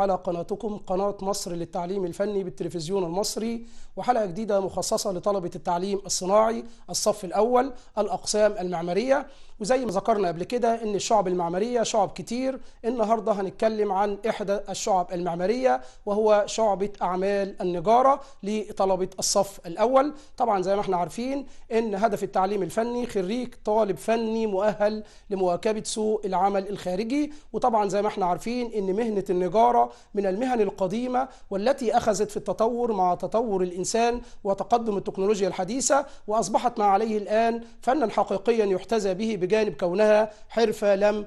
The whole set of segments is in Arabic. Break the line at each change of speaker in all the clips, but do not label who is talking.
على قناتكم قناة مصر للتعليم الفني بالتلفزيون المصري وحلقة جديدة مخصصة لطلبة التعليم الصناعي الصف الأول الأقسام المعمارية وزي ما ذكرنا قبل كده إن الشعب المعمارية شعب كتير النهاردة هنتكلم عن إحدى الشعب المعمارية وهو شعبة أعمال النجارة لطلبة الصف الأول طبعا زي ما احنا عارفين إن هدف التعليم الفني خريج طالب فني مؤهل لمواكبة سوق العمل الخارجي وطبعا زي ما احنا عارفين إن مهنة النجارة من المهن القديمة والتي أخذت في التطور مع تطور الإنسان وتقدم التكنولوجيا الحديثة وأصبحت ما عليه الآن فنا حقيقيا يحتذى به بجانب كونها حرفة لم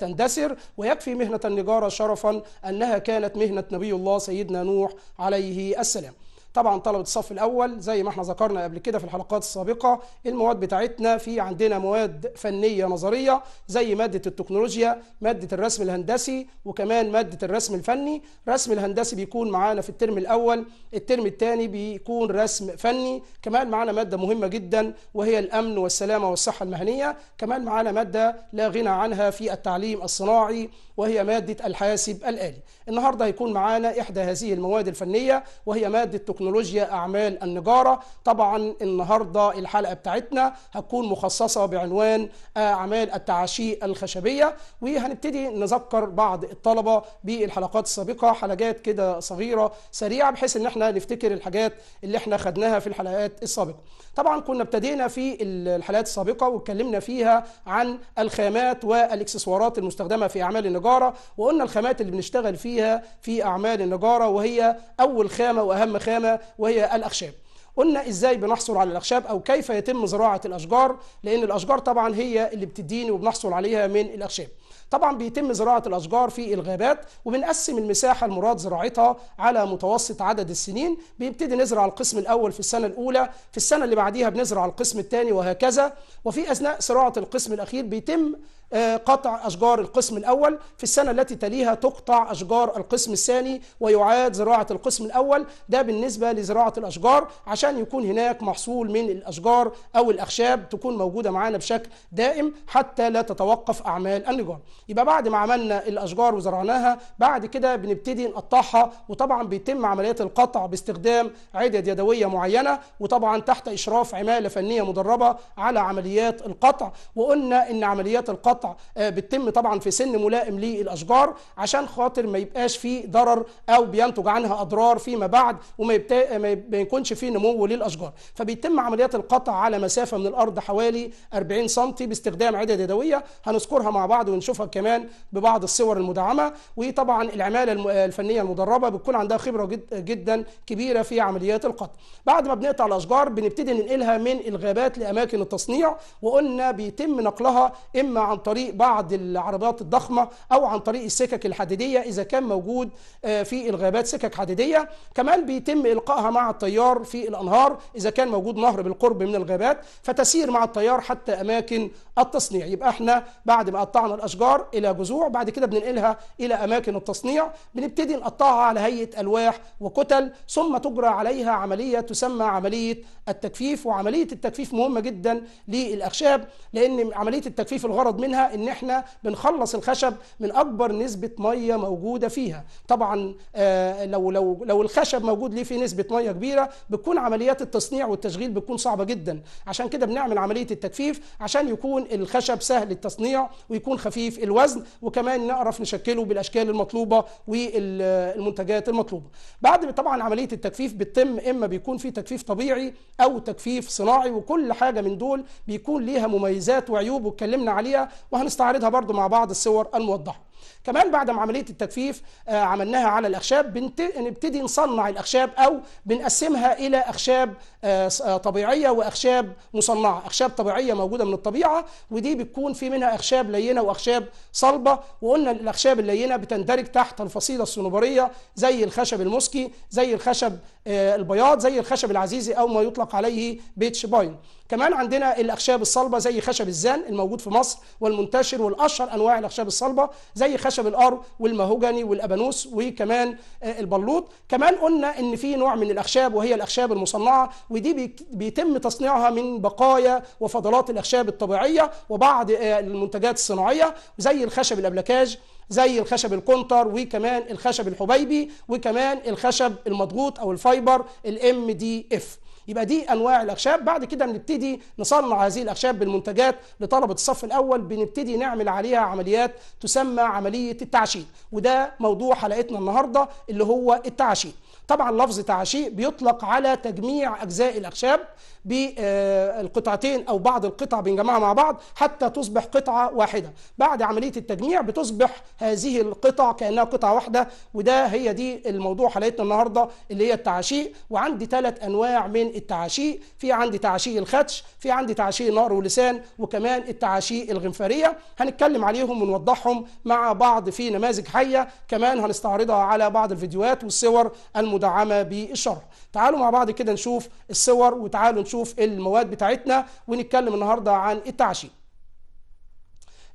تندسر ويكفي مهنة النجارة شرفا أنها كانت مهنة نبي الله سيدنا نوح عليه السلام طبعا طلبه الصف الاول زي ما احنا ذكرنا قبل كده في الحلقات السابقه المواد بتاعتنا في عندنا مواد فنيه نظريه زي ماده التكنولوجيا ماده الرسم الهندسي وكمان ماده الرسم الفني الرسم الهندسي بيكون معانا في الترم الاول الترم الثاني بيكون رسم فني كمان معانا ماده مهمه جدا وهي الامن والسلامه والصحه المهنيه كمان معانا ماده لا غنى عنها في التعليم الصناعي وهي ماده الحاسب الالي النهارده هيكون معانا احدى هذه المواد الفنيه وهي ماده تكنولوجيا اعمال النجاره طبعا النهارده الحلقه بتاعتنا هتكون مخصصه بعنوان اعمال التعاشيق الخشبيه وهنبتدي نذكر بعض الطلبه بالحلقات السابقه حلقات كده صغيره سريعه بحيث ان احنا نفتكر الحاجات اللي احنا خدناها في الحلقات السابقه طبعا كنا ابتدينا في الحلقات السابقه واتكلمنا فيها عن الخامات والاكسسوارات المستخدمه في اعمال النجاره وقلنا الخامات اللي بنشتغل فيها فيها في أعمال النجارة وهي أول خامة وأهم خامة وهي الأخشاب قلنا ازاي بنحصل على الاخشاب او كيف يتم زراعه الاشجار لان الاشجار طبعا هي اللي بتديني وبنحصل عليها من الاخشاب طبعا بيتم زراعه الاشجار في الغابات وبنقسم المساحه المراد زراعتها على متوسط عدد السنين بيبتدي نزرع القسم الاول في السنه الاولى في السنه اللي بعديها بنزرع القسم الثاني وهكذا وفي اثناء زراعه القسم الاخير بيتم آه، قطع أشجار القسم الأول في السنة التي تليها تقطع أشجار القسم الثاني ويعاد زراعة القسم الأول ده بالنسبة لزراعة الأشجار عشان يكون هناك محصول من الأشجار أو الأخشاب تكون موجودة معانا بشكل دائم حتى لا تتوقف أعمال النجار يبقى بعد ما عملنا الأشجار وزرعناها بعد كده بنبتدي نقطعها وطبعا بيتم عمليات القطع باستخدام عدد يدوية معينة وطبعا تحت إشراف عمالة فنية مدربة على عمليات القطع وقلنا إن عمليات القطع القطع آه، بتتم طبعا في سن ملائم للاشجار عشان خاطر ما يبقاش في ضرر او بينتج عنها اضرار فيما بعد وما يبت... آه، ما يكونش في نمو للاشجار فبيتم عمليات القطع على مسافه من الارض حوالي 40 سم باستخدام عدد يدويه هنذكرها مع بعض ونشوفها كمان ببعض الصور المدعمه وطبعا العماله آه، الفنيه المدربه بتكون عندها خبره جد... جدا كبيره في عمليات القطع بعد ما بنقطع الاشجار بنبتدي ننقلها من الغابات لاماكن التصنيع وقلنا بيتم نقلها اما عن طريق طريق بعض العربيات الضخمة أو عن طريق السكك الحديدية إذا كان موجود آه، في الغابات سكك حديدية كمان بيتم إلقائها مع التيار في الأنهار إذا كان موجود نهر بالقرب من الغابات فتسير مع التيار حتى أماكن التصنيع يبقى احنا بعد ما قطعنا الأشجار إلى جذوع بعد كده بننقلها إلى أماكن التصنيع بنبتدي نقطعها على هيئة ألواح وكتل ثم تجرى عليها عملية تسمى عملية التجفيف وعملية التجفيف مهمة جدا للأخشاب لأن عملية التجفيف الغرض منها ان احنا بنخلص الخشب من اكبر نسبه ميه موجوده فيها طبعا آه، لو لو لو الخشب موجود ليه في نسبه ميه كبيره بتكون عمليات التصنيع والتشغيل بتكون صعبه جدا عشان كده بنعمل عمليه التجفيف عشان يكون الخشب سهل التصنيع ويكون خفيف الوزن وكمان نعرف نشكله بالاشكال المطلوبه والمنتجات المطلوبه بعد طبعا عمليه التجفيف بتتم اما بيكون في تجفيف طبيعي او تجفيف صناعي وكل حاجه من دول بيكون ليها مميزات وعيوب واتكلمنا عليها وهنستعرضها برضو مع بعض الصور الموضحة كمان بعد ما عمليه التجفيف آه، عملناها على الاخشاب بنبتدي نصنع الاخشاب او بنقسمها الى اخشاب آه، آه، طبيعيه واخشاب مصنعه اخشاب طبيعيه موجوده من الطبيعه ودي بتكون في منها اخشاب لينه واخشاب صلبه وقلنا الاخشاب اللينه بتندرج تحت الفصيله الصنوبريه زي الخشب المسكي زي الخشب البياض زي الخشب العزيزي او ما يطلق عليه بيتش باين كمان عندنا الاخشاب الصلبه زي خشب الزان الموجود في مصر والمنتشر والاشهر انواع الاخشاب الصلبه زي زي خشب الار والمهوجني والابانوس وكمان آه، البلوط كمان قلنا ان في نوع من الاخشاب وهي الاخشاب المصنعه ودي بيتم تصنيعها من بقايا وفضلات الاخشاب الطبيعيه وبعض آه، المنتجات الصناعيه زي الخشب الابلكاج زي الخشب الكونتر وكمان الخشب الحبيبي وكمان الخشب المضغوط او الفايبر الام دي اف يبقى دي انواع الاخشاب بعد كده بنبتدي نصنع هذه الاخشاب بالمنتجات لطلبه الصف الاول بنبتدي نعمل عليها عمليات تسمى عمليه التعشيد وده موضوع حلقتنا النهارده اللي هو التعشيد طبعا لفظ تعشيق بيطلق على تجميع أجزاء الأخشاب بالقطعتين أو بعض القطع بنجمعها مع بعض حتى تصبح قطعة واحدة بعد عملية التجميع بتصبح هذه القطع كأنها قطعة واحدة وده هي دي الموضوع حلقتنا النهاردة اللي هي التعشيق وعندي ثلاث أنواع من التعشيق في عندي تعشيق الخدش في عندي تعشيق نار ولسان وكمان التعشيق الغنفرية هنتكلم عليهم ونوضحهم مع بعض في نماذج حية كمان هنستعرضها على بعض الفيديوهات والصور المدونة مدعمه بالشرع تعالوا مع بعض كده نشوف الصور وتعالوا نشوف المواد بتاعتنا ونتكلم النهارده عن التعشي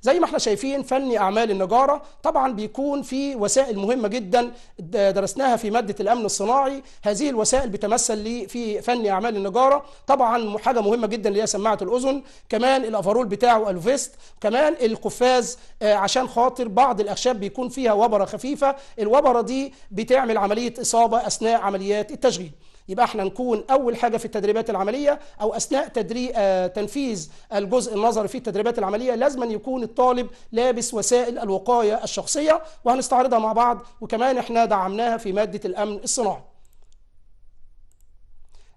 زي ما احنا شايفين فني اعمال النجاره طبعا بيكون في وسائل مهمه جدا درسناها في ماده الامن الصناعي هذه الوسائل بتمثل لي في فني اعمال النجاره طبعا حاجه مهمه جدا اللي هي سماعه الاذن كمان الافرول بتاعه الفيست كمان القفاز آه، عشان خاطر بعض الاخشاب بيكون فيها وبره خفيفه الوبره دي بتعمل عمليه اصابه اثناء عمليات التشغيل يبقى احنا نكون اول حاجه في التدريبات العمليه او اثناء تدريب آه، تنفيذ الجزء النظري في التدريبات العمليه لازم يكون الطالب لابس وسائل الوقايه الشخصيه وهنستعرضها مع بعض وكمان احنا دعمناها في ماده الامن الصناعي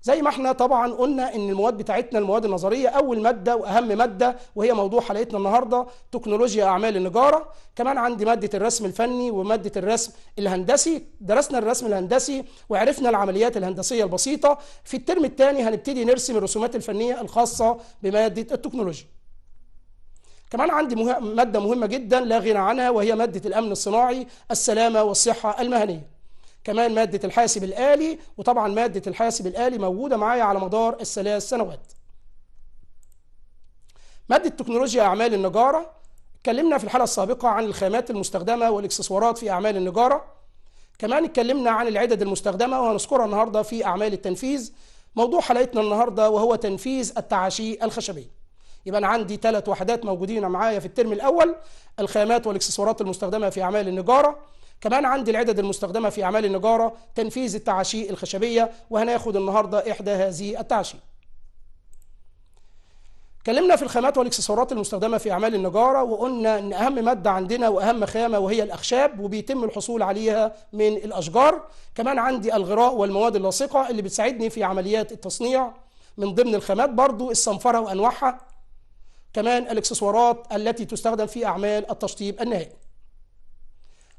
زي ما احنا طبعا قلنا ان المواد بتاعتنا المواد النظريه اول ماده واهم ماده وهي موضوع حلقتنا النهارده تكنولوجيا اعمال النجاره كمان عندي ماده الرسم الفني وماده الرسم الهندسي درسنا الرسم الهندسي وعرفنا العمليات الهندسيه البسيطه في الترم الثاني هنبتدي نرسم الرسومات الفنيه الخاصه بماده التكنولوجيا كمان عندي مه... ماده مهمه جدا لا غنى عنها وهي ماده الامن الصناعي السلامه والصحه المهنيه كمان مادة الحاسب الآلي وطبعا مادة الحاسب الآلي موجودة معايا على مدار الثلاث سنوات مادة تكنولوجيا أعمال النجارة اتكلمنا في الحلقة السابقة عن الخامات المستخدمة والإكسسوارات في أعمال النجارة كمان اتكلمنا عن العدد المستخدمة وهنذكرها النهاردة في أعمال التنفيذ موضوع حلقتنا النهاردة وهو تنفيذ التعاشي الخشبي يبقى انا عندي ثلاث وحدات موجودين معايا في الترم الاول الخامات والاكسسوارات المستخدمه في اعمال النجاره كمان عندي العدد المستخدمة في أعمال النجارة تنفيذ التعاشيق الخشبية وهناخد النهاردة إحدى هذه التعاشيق. كلمنا في الخامات والاكسسوارات المستخدمه في اعمال النجاره وقلنا ان اهم ماده عندنا واهم خامه وهي الاخشاب وبيتم الحصول عليها من الاشجار كمان عندي الغراء والمواد اللاصقه اللي بتساعدني في عمليات التصنيع من ضمن الخامات برضو الصنفره وانواعها كمان الاكسسوارات التي تستخدم في اعمال التشطيب النهائي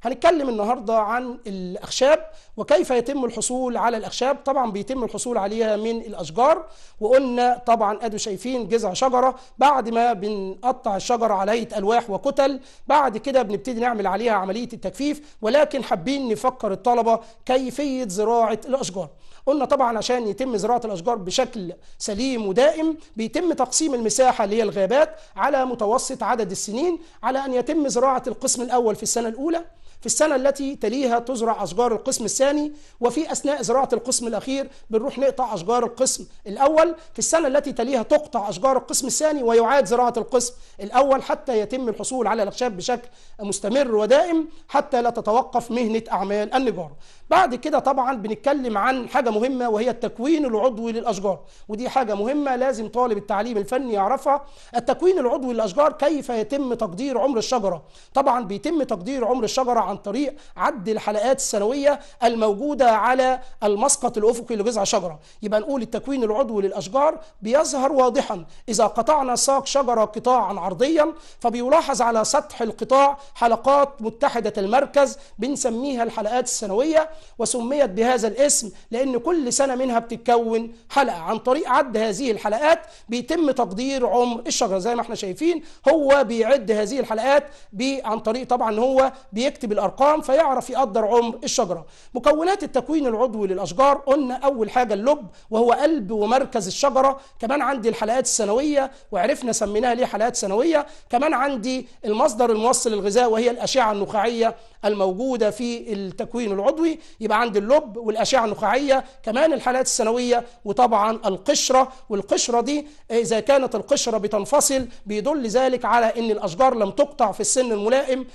هنتكلم النهارده عن الاخشاب وكيف يتم الحصول على الاخشاب طبعا بيتم الحصول عليها من الاشجار وقلنا طبعا ادوا شايفين جذع شجره بعد ما بنقطع الشجره على هيئه الواح وكتل بعد كده بنبتدي نعمل عليها عمليه التجفيف ولكن حابين نفكر الطلبه كيفيه زراعه الاشجار قلنا طبعا عشان يتم زراعه الاشجار بشكل سليم ودائم بيتم تقسيم المساحه اللي هي الغابات على متوسط عدد السنين على ان يتم زراعه القسم الاول في السنه الاولى في السنة التي تليها تزرع أشجار القسم الثاني وفي أثناء زراعة القسم الأخير بنروح نقطع أشجار القسم الأول في السنة التي تليها تقطع أشجار القسم الثاني ويعاد زراعة القسم الأول حتى يتم الحصول على الأخشاب بشكل مستمر ودائم حتى لا تتوقف مهنة أعمال النجارة بعد كده طبعا بنتكلم عن حاجة مهمة وهي التكوين العضوي للأشجار ودي حاجة مهمة لازم طالب التعليم الفني يعرفها التكوين العضوي للأشجار كيف يتم تقدير عمر الشجرة طبعا بيتم تقدير عمر الشجرة عن طريق عد الحلقات السنوية الموجودة على المسقط الأفقي لجذع شجرة يبقى نقول التكوين العضوي للأشجار بيظهر واضحا إذا قطعنا ساق شجرة قطاعا عرضيا فبيلاحظ على سطح القطاع حلقات متحدة المركز بنسميها الحلقات السنوية وسميت بهذا الاسم لأن كل سنة منها بتتكون حلقة عن طريق عد هذه الحلقات بيتم تقدير عمر الشجرة زي ما احنا شايفين هو بيعد هذه الحلقات عن طريق طبعا هو بيكتب الارقام فيعرف يقدر عمر الشجره مكونات التكوين العضوي للاشجار قلنا اول حاجه اللب وهو قلب ومركز الشجره كمان عندي الحلقات السنويه وعرفنا سميناها ليه حلقات سنويه كمان عندي المصدر الموصل للغذاء وهي الاشعه النخاعيه الموجوده في التكوين العضوي يبقى عند اللب والاشعه النخاعيه كمان الحالات السنويه وطبعا القشره والقشره دي آه، اذا كانت القشره بتنفصل بيدل ذلك على ان الاشجار لم تقطع في السن الملائم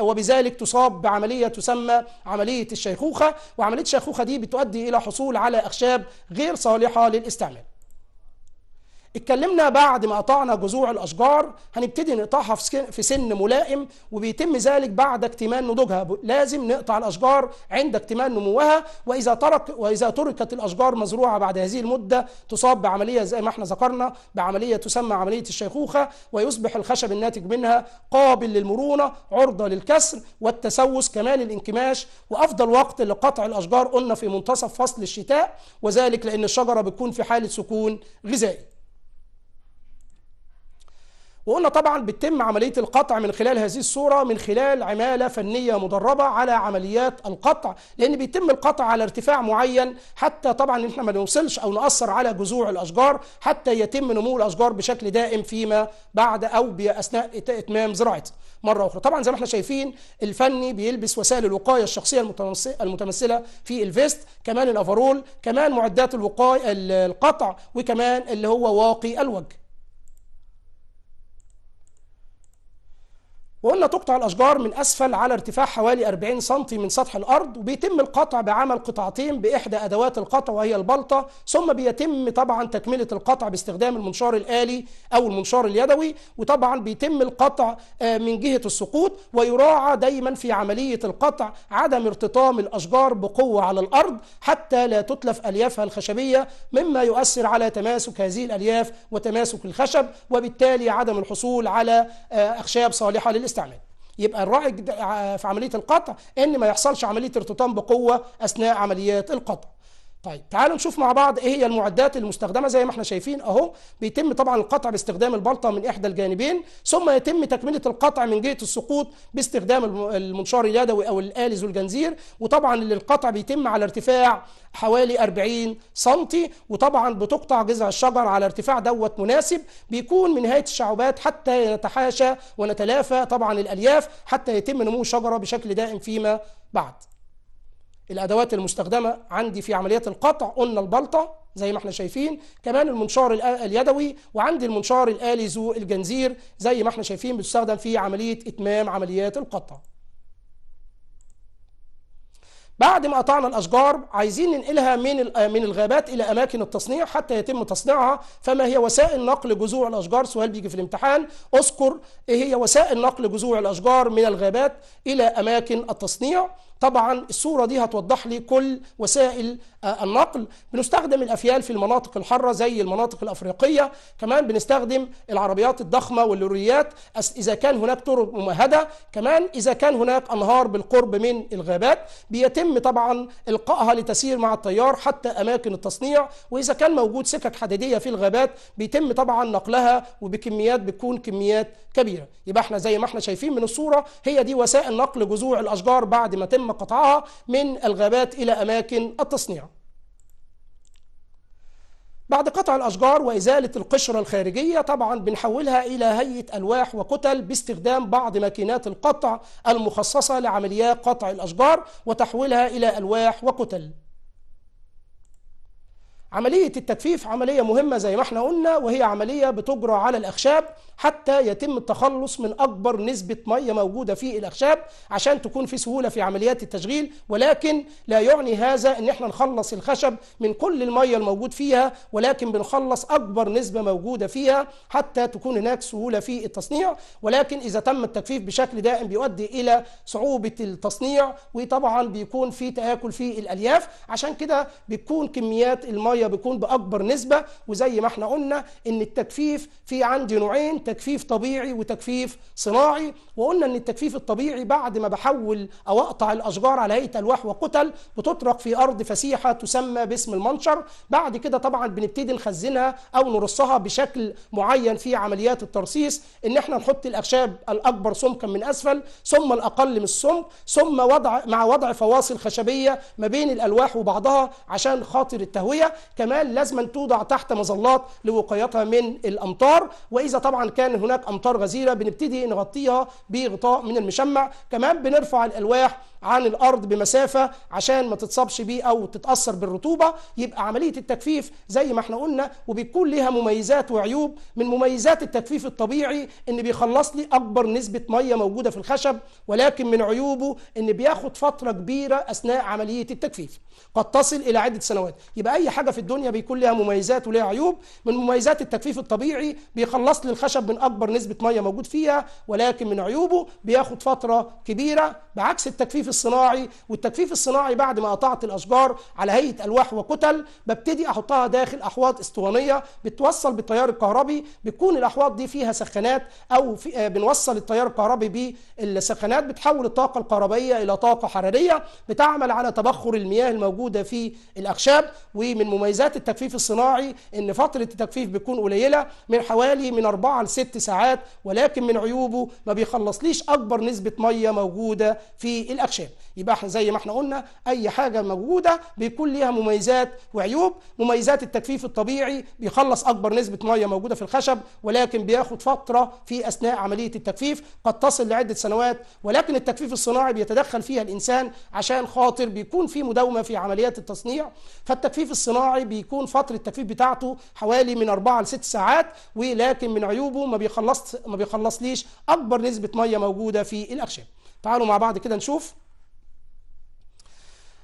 وبذلك تصاب بعمليه تسمى عمليه الشيخوخه وعمليه الشيخوخه دي بتؤدي الى حصول على اخشاب غير صالحه للاستعمال اتكلمنا بعد ما قطعنا جذوع الاشجار هنبتدي نقطعها في سن ملائم وبيتم ذلك بعد اكتمال نضوجها لازم نقطع الاشجار عند اكتمال نموها واذا ترك واذا تركت الاشجار مزروعه بعد هذه المده تصاب بعمليه زي ما احنا ذكرنا بعمليه تسمى عمليه الشيخوخه ويصبح الخشب الناتج منها قابل للمرونه عرضه للكسر والتسوس كمان الانكماش وافضل وقت لقطع الاشجار قلنا في منتصف فصل الشتاء وذلك لان الشجره بتكون في حاله سكون غذائي وقلنا طبعا بتتم عملية القطع من خلال هذه الصورة من خلال عمالة فنية مدربة على عمليات القطع لأن بيتم القطع على ارتفاع معين حتى طبعا احنا ما نوصلش أو نأثر على جذوع الأشجار حتى يتم نمو الأشجار بشكل دائم فيما بعد أو أثناء إتمام زراعتها مرة أخرى طبعا زي ما احنا شايفين الفني بيلبس وسائل الوقاية الشخصية المتمثلة في الفيست كمان الأفرول كمان معدات الوقاية القطع وكمان اللي هو واقي الوجه وقلنا تقطع الأشجار من أسفل على ارتفاع حوالي 40 سم من سطح الأرض وبيتم القطع بعمل قطعتين بإحدى أدوات القطع وهي البلطة ثم بيتم طبعا تكملة القطع باستخدام المنشار الآلي أو المنشار اليدوي وطبعا بيتم القطع آه، من جهة السقوط ويراعى دايما في عملية القطع عدم ارتطام الأشجار بقوة على الأرض حتى لا تتلف أليافها الخشبية مما يؤثر على تماسك هذه الألياف وتماسك الخشب وبالتالي عدم الحصول على آه، أخشاب صالحة للاستخدام الاستعمال يبقى الراعي في عمليه القطع ان ما يحصلش عمليه ارتطام بقوه اثناء عمليات القطع طيب تعالوا نشوف مع بعض ايه هي المعدات المستخدمه زي ما احنا شايفين اهو بيتم طبعا القطع باستخدام البلطه من احدى الجانبين ثم يتم تكمله القطع من جهه السقوط باستخدام المنشار اليدوي او الالي ذو الجنزير وطبعا القطع بيتم على ارتفاع حوالي 40 سم وطبعا بتقطع جذع الشجر على ارتفاع دوت مناسب بيكون من نهايه الشعوبات حتى نتحاشى ونتلافى طبعا الالياف حتى يتم نمو الشجره بشكل دائم فيما بعد الادوات المستخدمه عندي في عمليات القطع قلنا البلطه زي ما احنا شايفين كمان المنشار اليدوي وعندي المنشار الالي ذو الجنزير زي ما احنا شايفين بيستخدم في عمليه اتمام عمليات القطع بعد ما قطعنا الاشجار عايزين ننقلها من من الغابات الى اماكن التصنيع حتى يتم تصنيعها فما هي وسائل نقل جذوع الاشجار سؤال بيجي في الامتحان اذكر ايه هي وسائل نقل جذوع الاشجار من الغابات الى اماكن التصنيع طبعا الصورة دي هتوضح لي كل وسائل آه، النقل بنستخدم الأفيال في المناطق الحرة زي المناطق الأفريقية كمان بنستخدم العربيات الضخمة واللوريات إذا كان هناك طرق ممهدة كمان إذا كان هناك أنهار بالقرب من الغابات بيتم طبعا إلقائها لتسير مع التيار حتى أماكن التصنيع وإذا كان موجود سكك حديدية في الغابات بيتم طبعا نقلها وبكميات بتكون كميات كبيرة يبقى احنا زي ما احنا شايفين من الصورة هي دي وسائل نقل جذوع الأشجار بعد ما تم تم قطعها من الغابات إلى أماكن التصنيع بعد قطع الأشجار وإزالة القشرة الخارجية طبعا بنحولها إلى هيئة ألواح وكتل باستخدام بعض ماكينات القطع المخصصة لعمليات قطع الأشجار وتحويلها إلى ألواح وكتل عملية التدفيف عملية مهمة زي ما احنا قلنا وهي عملية بتجرى على الأخشاب حتى يتم التخلص من أكبر نسبة مية موجودة في الأخشاب عشان تكون في سهولة في عمليات التشغيل ولكن لا يعني هذا أن احنا نخلص الخشب من كل المية الموجود فيها ولكن بنخلص أكبر نسبة موجودة فيها حتى تكون هناك سهولة في التصنيع ولكن إذا تم التكفيف بشكل دائم بيؤدي إلى صعوبة التصنيع وطبعا بيكون في تآكل في الألياف عشان كده بتكون كميات المية الميه بيكون باكبر نسبه وزي ما احنا قلنا ان التجفيف في عندي نوعين تجفيف طبيعي وتجفيف صناعي وقلنا ان التجفيف الطبيعي بعد ما بحول او اقطع الاشجار على هيئه الواح وقتل بتطرق في ارض فسيحه تسمى باسم المنشر بعد كده طبعا بنبتدي نخزنها او نرصها بشكل معين في عمليات الترصيص ان احنا نحط الاخشاب الاكبر سمكا من اسفل ثم الاقل من السمك ثم وضع مع وضع فواصل خشبيه ما بين الالواح وبعضها عشان خاطر التهويه كمان لازم توضع تحت مظلات لوقايتها من الامطار واذا طبعا كان هناك امطار غزيره بنبتدي نغطيها بغطاء من المشمع كمان بنرفع الالواح عن الارض بمسافه عشان ما تتصابش بيه او تتاثر بالرطوبه يبقى عمليه التجفيف زي ما احنا قلنا وبيكون ليها مميزات وعيوب من مميزات التجفيف الطبيعي ان بيخلص لي اكبر نسبه ميه موجوده في الخشب ولكن من عيوبه ان بياخد فتره كبيره اثناء عمليه التجفيف قد تصل الى عده سنوات يبقى اي حاجه في الدنيا بيكون لها مميزات وليها عيوب من مميزات التجفيف الطبيعي بيخلص لي الخشب من اكبر نسبه ميه موجود فيها ولكن من عيوبه بياخد فتره كبيره بعكس التجفيف الصناعي والتجفيف الصناعي بعد ما قطعت الاشجار على هيئه الواح وكتل ببتدي احطها داخل احواض اسطوانيه بتوصل بالتيار الكهربي بتكون الاحواض دي فيها سخانات او في آه، بنوصل التيار الكهربي بالسخانات بتحول الطاقه الكهربائيه الى طاقه حراريه بتعمل على تبخر المياه الموجوده في الاخشاب ومن مميزات التجفيف الصناعي ان فتره التجفيف بتكون قليله من حوالي من 4 ل 6 ساعات ولكن من عيوبه ما بيخلصليش اكبر نسبه ميه موجوده في الاخشاب الشام يبقى احنا زي ما احنا قلنا اي حاجه موجوده بيكون ليها مميزات وعيوب مميزات التجفيف الطبيعي بيخلص اكبر نسبه ميه موجوده في الخشب ولكن بياخد فتره في اثناء عمليه التجفيف قد تصل لعده سنوات ولكن التجفيف الصناعي بيتدخل فيها الانسان عشان خاطر بيكون في مداومه في عمليات التصنيع فالتجفيف الصناعي بيكون فتره التجفيف بتاعته حوالي من 4 ل 6 ساعات ولكن من عيوبه ما بيخلص ما بيخلصليش اكبر نسبه ميه موجوده في الاخشاب تعالوا مع بعض كده نشوف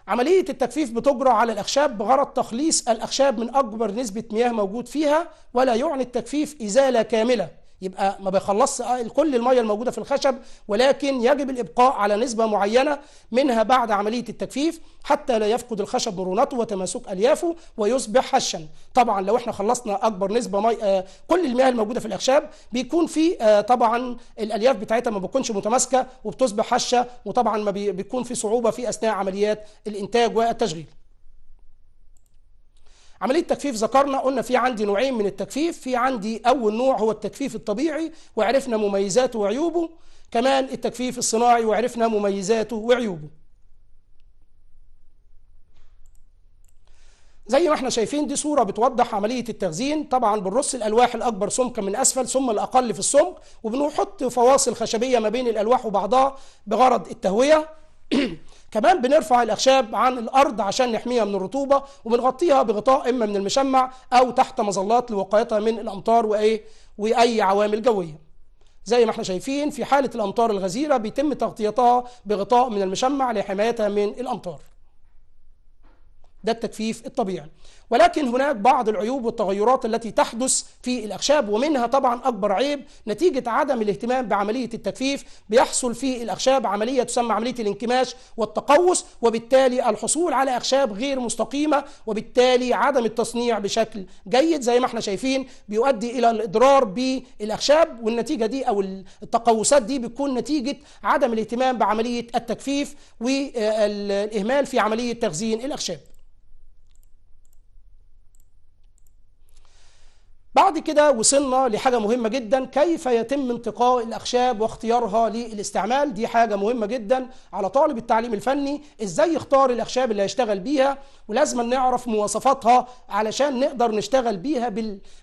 عملية التجفيف بتجرى على الأخشاب بغرض تخليص الأخشاب من أكبر نسبة مياه موجود فيها ولا يعني التجفيف إزالة كاملة يبقى ما بيخلصش آه، كل الميه الموجوده في الخشب ولكن يجب الابقاء على نسبه معينه منها بعد عمليه التجفيف حتى لا يفقد الخشب مرونته وتماسك اليافه ويصبح حشا طبعا لو احنا خلصنا اكبر نسبه مي... آه، كل المياه الموجوده في الاخشاب بيكون في آه، طبعا الالياف بتاعتها ما بتكونش متماسكه وبتصبح حشة وطبعا ما بيكون في صعوبه في اثناء عمليات الانتاج والتشغيل عمليه التكفيف ذكرنا قلنا في عندي نوعين من التكفيف في عندي اول نوع هو التكفيف الطبيعي وعرفنا مميزاته وعيوبه كمان التكفيف الصناعي وعرفنا مميزاته وعيوبه زي ما احنا شايفين دي صورة بتوضح عملية التخزين طبعا بنرص الألواح الأكبر سمكا من أسفل ثم الأقل في السمك وبنحط فواصل خشبية ما بين الألواح وبعضها بغرض التهوية كمان بنرفع الأخشاب عن الأرض عشان نحميها من الرطوبة وبنغطيها بغطاء إما من المشمع أو تحت مظلات لوقايتها من الأمطار وإيه وأي عوامل جوية زي ما احنا شايفين في حالة الأمطار الغزيرة بيتم تغطيتها بغطاء من المشمع لحمايتها من الأمطار ده التجفيف الطبيعي ولكن هناك بعض العيوب والتغيرات التي تحدث في الأخشاب ومنها طبعا أكبر عيب نتيجة عدم الاهتمام بعملية التجفيف بيحصل في الأخشاب عملية تسمى عملية الانكماش والتقوس وبالتالي الحصول على أخشاب غير مستقيمة وبالتالي عدم التصنيع بشكل جيد زي ما احنا شايفين بيؤدي إلى الإضرار بالأخشاب والنتيجة دي أو التقوسات دي بتكون نتيجة عدم الاهتمام بعملية التجفيف والإهمال في عملية تخزين الأخشاب بعد كده وصلنا لحاجة مهمة جدا كيف يتم انتقاء الأخشاب واختيارها للاستعمال دي حاجة مهمة جدا على طالب التعليم الفني ازاي يختار الأخشاب اللي هيشتغل بيها ولازم نعرف مواصفاتها علشان نقدر نشتغل بيها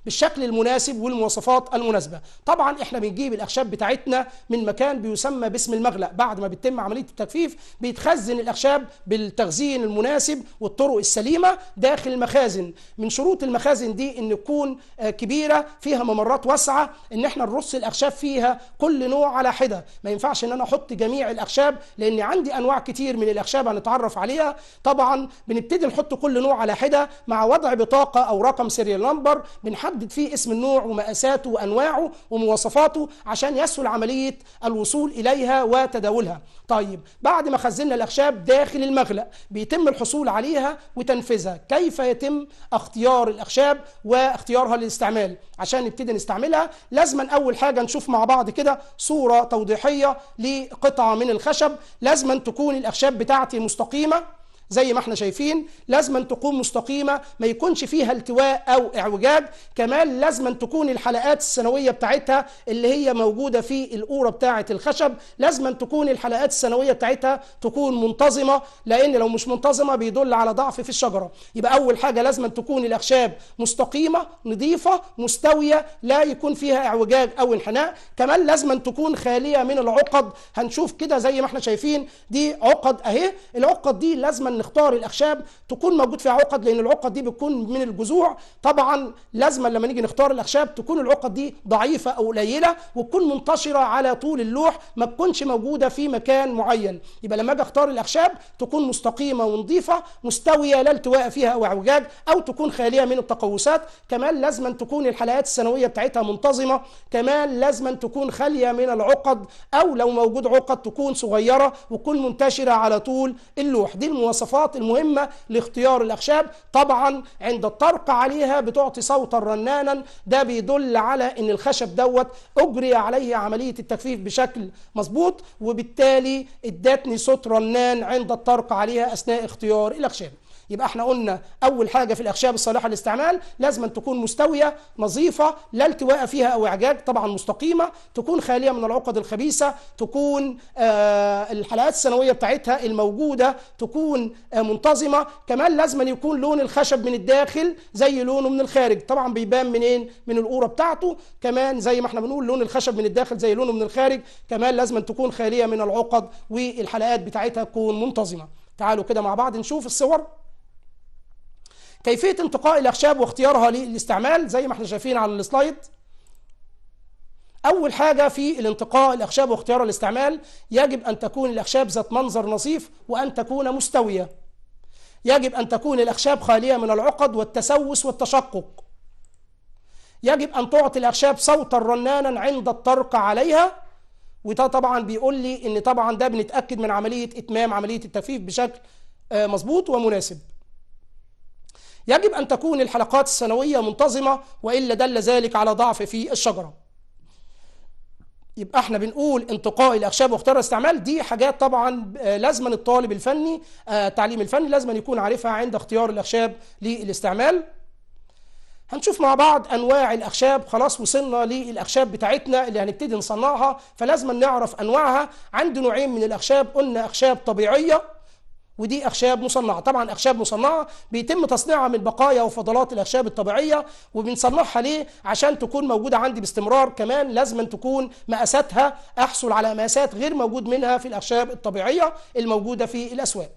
بالشكل المناسب والمواصفات المناسبة طبعا احنا بنجيب الأخشاب بتاعتنا من مكان بيسمى باسم المغلق بعد ما بتتم عملية التجفيف بيتخزن الأخشاب بالتخزين المناسب والطرق السليمة داخل المخازن من شروط المخازن دي ان تكون آه، كبيره فيها ممرات واسعه ان احنا نرص الاخشاب فيها كل نوع على حده ما ينفعش ان انا احط جميع الاخشاب لان عندي انواع كتير من الاخشاب هنتعرف عليها طبعا بنبتدي نحط كل نوع على حده مع وضع بطاقه او رقم سيريال نمبر بنحدد فيه اسم النوع ومقاساته وانواعه ومواصفاته عشان يسهل عمليه الوصول اليها وتداولها طيب بعد ما خزنا الاخشاب داخل المغلق بيتم الحصول عليها وتنفيذها كيف يتم اختيار الاخشاب واختيارها للاستعمال الاستعمال عشان نبتدي نستعملها لازما اول حاجه نشوف مع بعض كده صوره توضيحيه لقطعه من الخشب لازما تكون الاخشاب بتاعتي مستقيمه زي ما احنا شايفين لازم تكون مستقيمة ما يكونش فيها التواء أو إعوجاج كمان لازم تكون الحلقات السنوية بتاعتها اللي هي موجودة في القورة بتاعة الخشب لازم تكون الحلقات السنوية بتاعتها تكون منتظمة لأن لو مش منتظمة بيدل على ضعف في الشجرة يبقى أول حاجة لازم تكون الأخشاب مستقيمة نظيفة مستوية لا يكون فيها إعوجاج أو انحناء كمان لازم تكون خالية من العقد هنشوف كده زي ما احنا شايفين دي عقد أهي العقد دي لازم نختار الاخشاب تكون موجود فيها عقد لان العقد دي بتكون من الجذوع طبعا لازما لما نيجي نختار الاخشاب تكون العقد دي ضعيفه او قليله وتكون منتشره على طول اللوح ما تكونش موجوده في مكان معين يبقى لما اجي اختار الاخشاب تكون مستقيمه ونظيفه مستويه لا التواء فيها او اعوجاج او تكون خاليه من التقوسات كمان لازما تكون الحلقات السنويه بتاعتها منتظمه كمان لازما تكون خاليه من العقد او لو موجود عقد تكون صغيره وتكون منتشره على طول اللوح دي المواصفات الصفات المهمة لاختيار الأخشاب طبعا عند الطرق عليها بتعطي صوتا رنانا ده بيدل على أن الخشب دوت أجري عليه عملية التجفيف بشكل مظبوط وبالتالي ادتني صوت رنان عند الطرق عليها أثناء اختيار الأخشاب يبقى احنا قلنا اول حاجه في الاخشاب الصالحه للاستعمال لازم أن تكون مستويه نظيفه لا التواء فيها او اعجاج طبعا مستقيمه تكون خاليه من العقد الخبيثه تكون آه الحلقات السنويه بتاعتها الموجوده تكون آه منتظمه كمان لازم أن يكون لون الخشب من الداخل زي لونه من الخارج طبعا بيبان منين من القوره بتاعته كمان زي ما احنا بنقول لون الخشب من الداخل زي لونه من الخارج كمان لازم أن تكون خاليه من العقد والحلقات بتاعتها تكون منتظمه تعالوا كده مع بعض نشوف الصور كيفية انتقاء الأخشاب واختيارها للاستعمال زي ما احنا شايفين على السلايد أول حاجة في الانتقاء الأخشاب واختيار الاستعمال يجب أن تكون الأخشاب ذات منظر نظيف وأن تكون مستوية يجب أن تكون الأخشاب خالية من العقد والتسوس والتشقق يجب أن تعطي الأخشاب صوتا رنانا عند الطرق عليها وده طبعا بيقول لي ان طبعا ده بنتاكد من عمليه اتمام عمليه التفيف بشكل آه، مظبوط ومناسب يجب أن تكون الحلقات السنوية منتظمة وإلا دل ذلك على ضعف في الشجرة يبقى احنا بنقول انتقاء الاخشاب واختيار الاستعمال دي حاجات طبعا آه، لازما الطالب الفني آه، التعليم الفني لازما يكون عارفها عند اختيار الاخشاب للاستعمال هنشوف مع بعض انواع الاخشاب خلاص وصلنا للاخشاب بتاعتنا اللي هنبتدي نصنعها فلازم نعرف انواعها عند نوعين من الاخشاب قلنا اخشاب طبيعيه ودي أخشاب مصنعة طبعا أخشاب مصنعة بيتم تصنيعها من بقايا وفضلات الأخشاب الطبيعية وبنصنعها ليه عشان تكون موجودة عندي باستمرار كمان لازم تكون مقاساتها أحصل على مقاسات غير موجود منها في الأخشاب الطبيعية الموجودة في الأسواق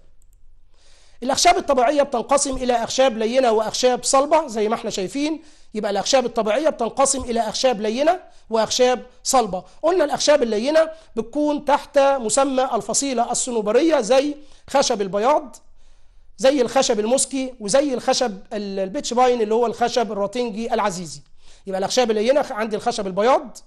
الأخشاب الطبيعية بتنقسم إلى أخشاب لينة وأخشاب صلبة زي ما احنا شايفين يبقى الأخشاب الطبيعية بتنقسم إلى أخشاب لينة وأخشاب صلبة قلنا الأخشاب اللينة بتكون تحت مسمى الفصيلة الصنوبرية زي خشب البياض زي الخشب المسكي وزي الخشب البيتش باين اللي هو الخشب الراتنجي العزيزي يبقى الأخشاب اللينة عندي الخشب البياض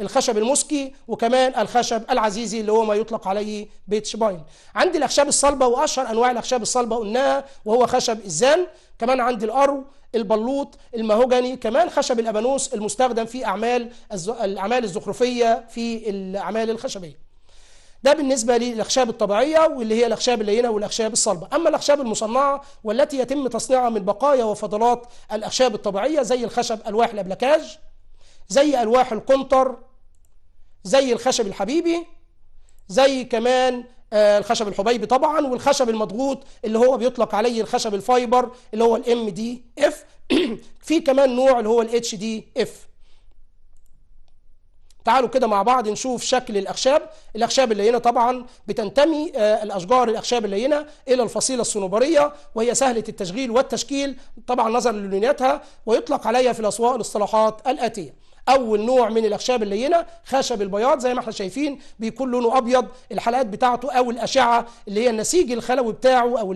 الخشب المسكي وكمان الخشب العزيزي اللي هو ما يطلق عليه بيت شباين عندي الاخشاب الصلبه واشهر انواع الاخشاب الصلبه قلناها وهو خشب الزان كمان عندي الارو البلوط المهوجني كمان خشب الابانوس المستخدم في اعمال الاعمال الزخرفيه في الاعمال الخشبيه ده بالنسبه للاخشاب الطبيعيه واللي هي الاخشاب اللينه والاخشاب الصلبه اما الاخشاب المصنعه والتي يتم تصنيعها من بقايا وفضلات الاخشاب الطبيعيه زي الخشب الواح الابلكاج زي ألواح القنطر زي الخشب الحبيبي زي كمان آه، الخشب الحبيبي طبعا والخشب المضغوط اللي هو بيطلق عليه الخشب الفايبر اللي هو الام دي اف في كمان نوع اللي هو الاتش دي اف تعالوا كده مع بعض نشوف شكل الاخشاب الاخشاب اللي هنا طبعا بتنتمي آه، الاشجار الاخشاب اللي هنا الى الفصيله الصنوبريه وهي سهله التشغيل والتشكيل طبعا نظرا للونياتها ويطلق عليها في الاسواق الاصطلاحات الاتيه اول نوع من الاخشاب اللينه خشب البياض زي ما احنا شايفين بيكون لونه ابيض الحلقات بتاعته او الاشعه اللي هي النسيج الخلوي بتاعه او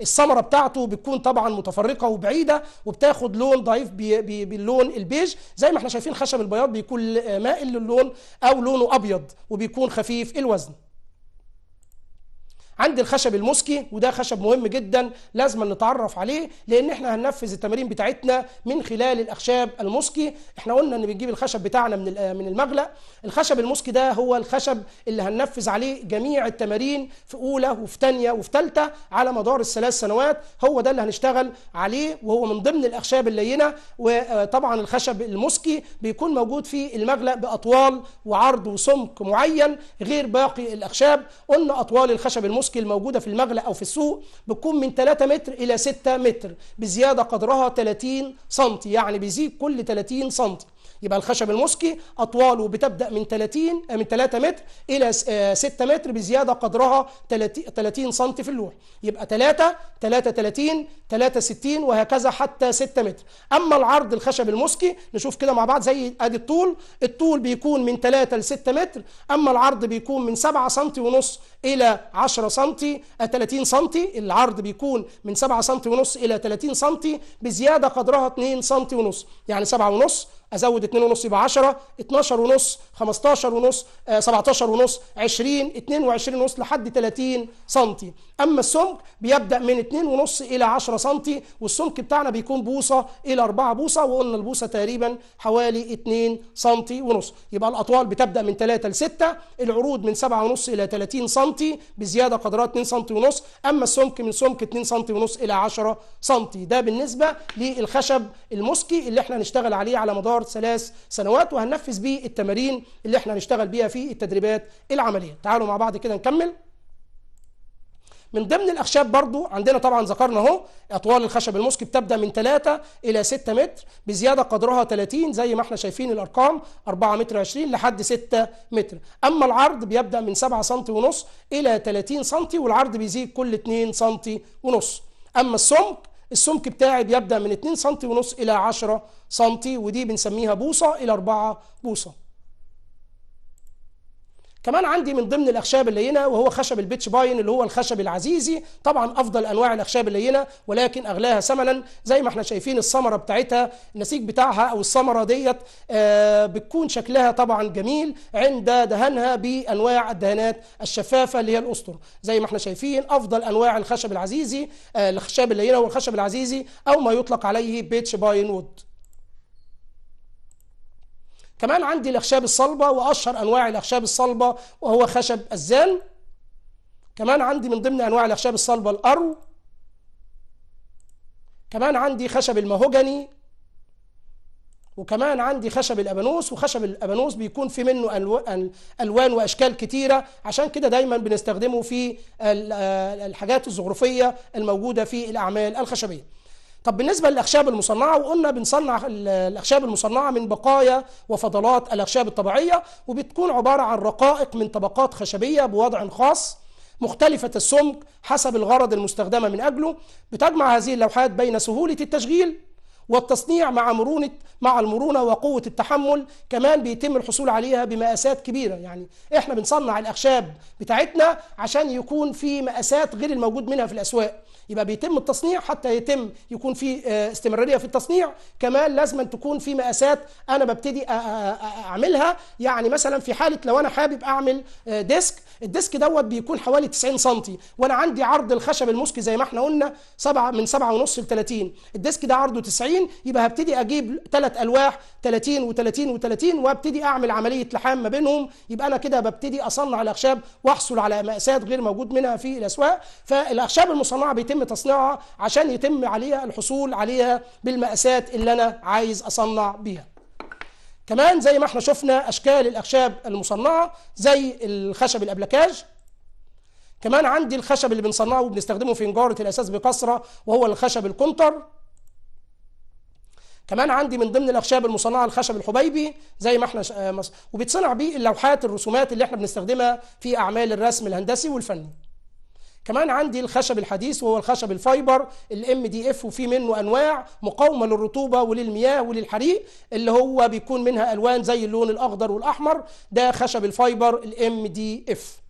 الثمره بتاعته بتكون طبعا متفرقه وبعيده وبتاخد لون ضعيف باللون البيج زي ما احنا شايفين خشب البياض بيكون مائل للون او لونه ابيض وبيكون خفيف الوزن عندي الخشب المسكي وده خشب مهم جدا لازم نتعرف عليه لان احنا هننفذ التمارين بتاعتنا من خلال الاخشاب المسكي احنا قلنا ان بنجيب الخشب بتاعنا من من المغلق الخشب المسكي ده هو الخشب اللي هننفذ عليه جميع التمارين في اولى وفي ثانيه وفي ثالثه على مدار الثلاث سنوات هو ده اللي هنشتغل عليه وهو من ضمن الاخشاب اللينه وطبعا الخشب المسكي بيكون موجود في المغلق باطوال وعرض وسمك معين غير باقي الاخشاب قلنا اطوال الخشب المسكي السوسكي الموجودة في المغلى أو في السوق بتكون من 3 متر إلى 6 متر بزيادة قدرها 30 سم يعني بيزيد كل 30 سم يبقى الخشب المسكي أطواله بتبدأ من 30 آه، من 3 متر إلى 6 آه، متر بزيادة قدرها 30 سم في اللوح يبقى 3 3 30 3 60 وهكذا حتى 6 متر أما العرض الخشب المسكي نشوف كده مع بعض زي أدي الطول الطول بيكون من 3 ل 6 متر أما العرض بيكون من 7 سم ونص إلى 10 سم 30 سم العرض بيكون من 7 سم ونص إلى 30 سم بزيادة قدرها 2 سم ونص يعني 7 ونص ازود 2.5 ونص يبقى 10 12 ونص 15 ونص 17 آه، ونص 20 22 ونص لحد 30 سم اما السمك بيبدا من 2.5 الى 10 سم والسمك بتاعنا بيكون بوصه الى 4 بوصه وقلنا البوصه تقريبا حوالي 2 سم ونص يبقى الاطوال بتبدا من 3 ل 6 العروض من 7.5 الى 30 سم بزياده قدرها 2 سم ونص اما السمك من سمك 2 سم ونص الى 10 سم ده بالنسبه للخشب المسكي اللي احنا هنشتغل عليه على مدار ثلاث سنوات وهننفذ بيه التمارين اللي احنا هنشتغل بيها في التدريبات العمليه تعالوا مع بعض كده نكمل من ضمن الاخشاب برضو عندنا طبعا ذكرنا اهو اطوال الخشب المسكي بتبدا من 3 الى 6 متر بزياده قدرها 30 زي ما احنا شايفين الارقام 4 متر 20 لحد 6 متر اما العرض بيبدا من 7 سم ونص الى 30 سم والعرض بيزيد كل 2 سم ونص اما السمك السمك بتاعي بيبدا من 2 سم ونص الى 10 سم ودي بنسميها بوصه الى 4 بوصه كمان عندي من ضمن الاخشاب اللينه وهو خشب البيتش باين اللي هو الخشب العزيزي طبعا افضل انواع الاخشاب اللينه ولكن اغلاها ثمنا زي ما احنا شايفين الثمره بتاعتها النسيج بتاعها او الثمره ديت آه بتكون شكلها طبعا جميل عند دهنها بانواع الدهانات الشفافه اللي هي الاسطر زي ما احنا شايفين افضل انواع الخشب العزيزي آه الخشب اللينه والخشب العزيزي او ما يطلق عليه بيتش باين وود كمان عندي الأخشاب الصلبة وأشهر أنواع الأخشاب الصلبة وهو خشب الزان كمان عندي من ضمن أنواع الأخشاب الصلبة الأرو كمان عندي خشب المهوجني وكمان عندي خشب الابانوس وخشب الابانوس بيكون في منه الوان واشكال كتيره عشان كده دايما بنستخدمه في الحاجات الزخرفيه الموجوده في الاعمال الخشبيه طب بالنسبه للاخشاب المصنعه وقلنا بنصنع الاخشاب المصنعه من بقايا وفضلات الاخشاب الطبيعيه وبتكون عباره عن رقائق من طبقات خشبيه بوضع خاص مختلفة السمك حسب الغرض المستخدمة من أجله بتجمع هذه اللوحات بين سهولة التشغيل والتصنيع مع مرونة مع المرونة وقوة التحمل كمان بيتم الحصول عليها بمقاسات كبيرة يعني احنا بنصنع الأخشاب بتاعتنا عشان يكون في مقاسات غير الموجود منها في الأسواق يبقى بيتم التصنيع حتى يتم يكون في آه، استمراريه في التصنيع كمان لازم تكون في مقاسات انا ببتدي آه، آه، اعملها يعني مثلا في حاله لو انا حابب اعمل ديسك الديسك دوت بيكون حوالي 90 سم وانا عندي عرض الخشب المسك زي ما احنا قلنا سبعة من 7.5 ل 30 الديسك ده عرضه 90 يبقى هبتدي اجيب ثلاث الواح 30 و30 و30 وابتدي اعمل عمليه لحام ما بينهم يبقى انا كده ببتدي اصنع الاخشاب واحصل على مقاسات غير موجود منها في الاسواق فالاخشاب المصنعه بيتم يتم تصنيعها عشان يتم عليها الحصول عليها بالمقاسات اللي أنا عايز أصنع بيها كمان زي ما احنا شفنا أشكال الأخشاب المصنعة زي الخشب الأبلكاج كمان عندي الخشب اللي بنصنعه وبنستخدمه في نجارة الأساس بكثرة وهو الخشب الكونتر كمان عندي من ضمن الاخشاب المصنعه الخشب الحبيبي زي ما احنا آه، وبيتصنع بيه اللوحات الرسومات اللي احنا بنستخدمها في اعمال الرسم الهندسي والفني كمان عندي الخشب الحديث وهو الخشب الفايبر الام دي اف وفي منه انواع مقاومه للرطوبه وللمياه وللحريق اللي هو بيكون منها الوان زي اللون الاخضر والاحمر ده خشب الفايبر الام دي اف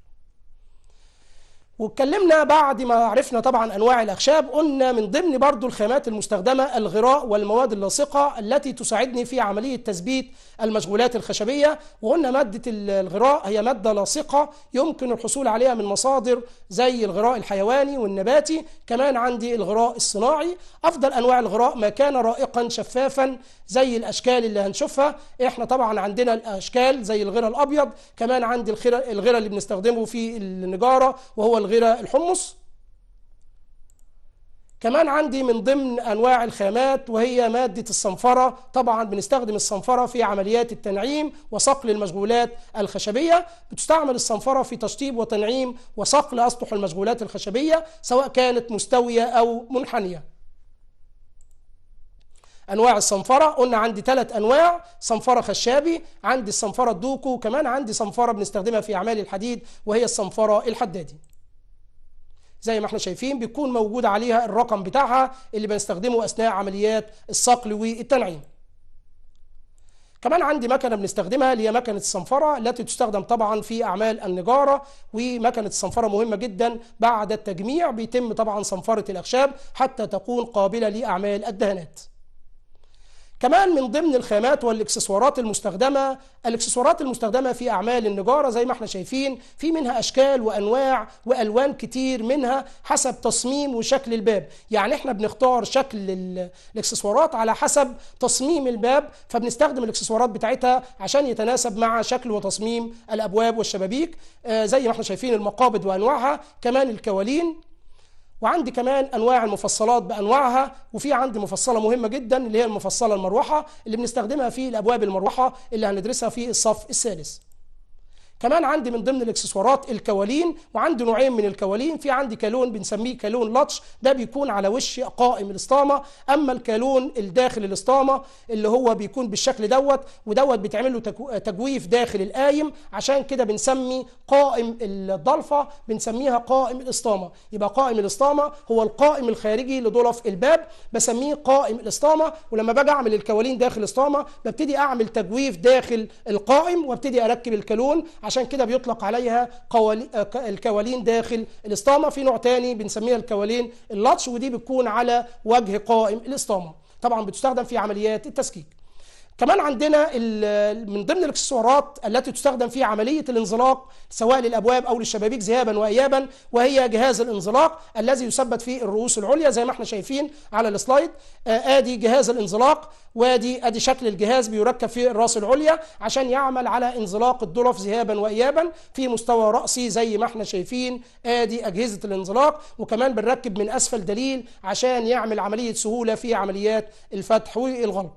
واتكلمنا بعد ما عرفنا طبعا انواع الاخشاب قلنا من ضمن برضو الخامات المستخدمه الغراء والمواد اللاصقه التي تساعدني في عمليه تثبيت المشغولات الخشبيه وقلنا ماده الغراء هي ماده لاصقه يمكن الحصول عليها من مصادر زي الغراء الحيواني والنباتي كمان عندي الغراء الصناعي افضل انواع الغراء ما كان رائقا شفافا زي الاشكال اللي هنشوفها احنا طبعا عندنا الاشكال زي الغراء الابيض كمان عندي الغراء اللي بنستخدمه في النجاره وهو الغنى الحمص كمان عندي من ضمن انواع الخامات وهي ماده الصنفره طبعا بنستخدم الصنفره في عمليات التنعيم وصقل المشغولات الخشبيه بتستعمل الصنفره في تشطيب وتنعيم وصقل اسطح المشغولات الخشبيه سواء كانت مستويه او منحنيه انواع الصنفره قلنا عندي ثلاث انواع صنفره خشابي عندي الصنفره الدوكو وكمان عندي صنفره بنستخدمها في اعمال الحديد وهي الصنفره الحدادي زي ما احنا شايفين بيكون موجود عليها الرقم بتاعها اللي بنستخدمه اثناء عمليات الصقل والتنعيم كمان عندي مكنه بنستخدمها اللي هي مكنه الصنفره التي تستخدم طبعا في اعمال النجاره ومكنه الصنفره مهمه جدا بعد التجميع بيتم طبعا صنفره الاخشاب حتى تكون قابله لاعمال الدهانات كمان من ضمن الخامات والاكسسوارات المستخدمه الاكسسوارات المستخدمه في اعمال النجاره زي ما احنا شايفين في منها اشكال وانواع والوان كتير منها حسب تصميم وشكل الباب يعني احنا بنختار شكل الاكسسوارات على حسب تصميم الباب فبنستخدم الاكسسوارات بتاعتها عشان يتناسب مع شكل وتصميم الابواب والشبابيك آه، زي ما احنا شايفين المقابض وانواعها كمان الكوالين وعندي كمان انواع المفصلات بانواعها وفي عندي مفصله مهمه جدا اللي هي المفصله المروحه اللي بنستخدمها في الابواب المروحه اللي هندرسها في الصف الثالث كمان عندي من ضمن الاكسسوارات الكوالين وعندي نوعين من الكوالين في عندي كالون بنسميه كالون لاتش ده بيكون على وش قائم الاسطامه اما الكالون الداخل الاسطامه اللي هو بيكون بالشكل دوت ودوت بيتعمل له تجويف داخل القايم عشان كده بنسمي قائم الضلفه بنسميها قائم الاسطامه يبقى قائم الاسطامه هو القائم الخارجي لضلف الباب بسميه قائم الاسطامه ولما باجي اعمل الكوالين داخل الاسطامه ببتدي اعمل تجويف داخل القائم وابتدي اركب الكالون عشان كده بيطلق عليها آه، الكوالين داخل الاسطامة في نوع تاني بنسميها الكوالين اللطش ودي بتكون على وجه قائم الاسطامة طبعا بتستخدم في عمليات التسكيك كمان عندنا من ضمن الاكسسوارات التي تستخدم في عملية الانزلاق سواء للأبواب أو للشبابيك ذهابا وإيابا وهي جهاز الانزلاق الذي يثبت في الرؤوس العليا زي ما احنا شايفين على السلايد آه، آدي جهاز الانزلاق وادي ادي شكل الجهاز بيركب في الراس العليا عشان يعمل على انزلاق الظلف ذهابا وإيابا في مستوى رأسي زي ما احنا شايفين آدي أجهزة الانزلاق وكمان بنركب من أسفل دليل عشان يعمل عملية سهولة في عمليات الفتح والغلق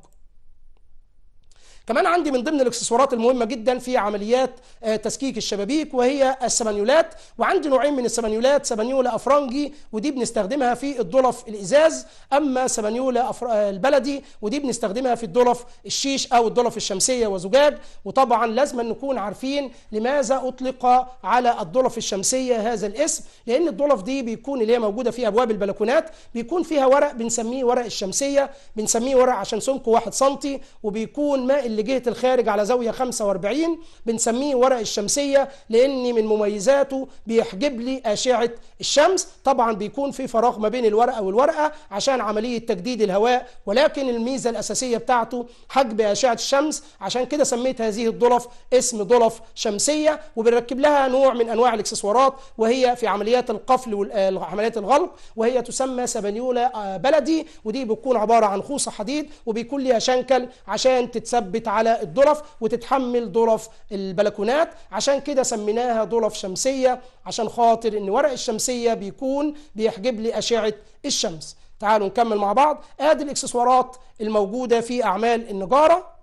كمان عندي من ضمن الاكسسوارات المهمه جدا في عمليات آه، تسكيك الشبابيك وهي السبانيولات وعندي نوعين من السبانيولات سبانيولا افرنجي ودي بنستخدمها في الدولف الازاز اما سبانيولا آه، البلدي ودي بنستخدمها في الدولف الشيش او الدولف الشمسيه وزجاج وطبعا لازم نكون عارفين لماذا اطلق على الدولف الشمسيه هذا الاسم لان الدولف دي بيكون اللي هي موجوده في ابواب البلكونات بيكون فيها ورق بنسميه ورق الشمسيه بنسميه ورق عشان سمكه 1 سم وبيكون ماء اللي جهة الخارج على زاوية 45 بنسميه ورق الشمسية لأن من مميزاته بيحجب لي أشعة الشمس طبعا بيكون في فراغ ما بين الورقة والورقة عشان عملية تجديد الهواء ولكن الميزة الأساسية بتاعته حجب أشعة الشمس عشان كده سميت هذه الضلف اسم ضلف شمسية وبنركب لها نوع من أنواع الإكسسوارات وهي في عمليات القفل وعمليات آه، الغلق وهي تسمى سبانيولا آه، بلدي ودي بتكون عبارة عن خوصة حديد وبيكون ليها شنكل عشان تتثبت على الدرف وتتحمل درف البلكونات عشان كده سميناها درف شمسية عشان خاطر ان ورق الشمسية بيكون بيحجب لي أشعة الشمس تعالوا نكمل مع بعض ادي الاكسسوارات الموجودة في اعمال النجارة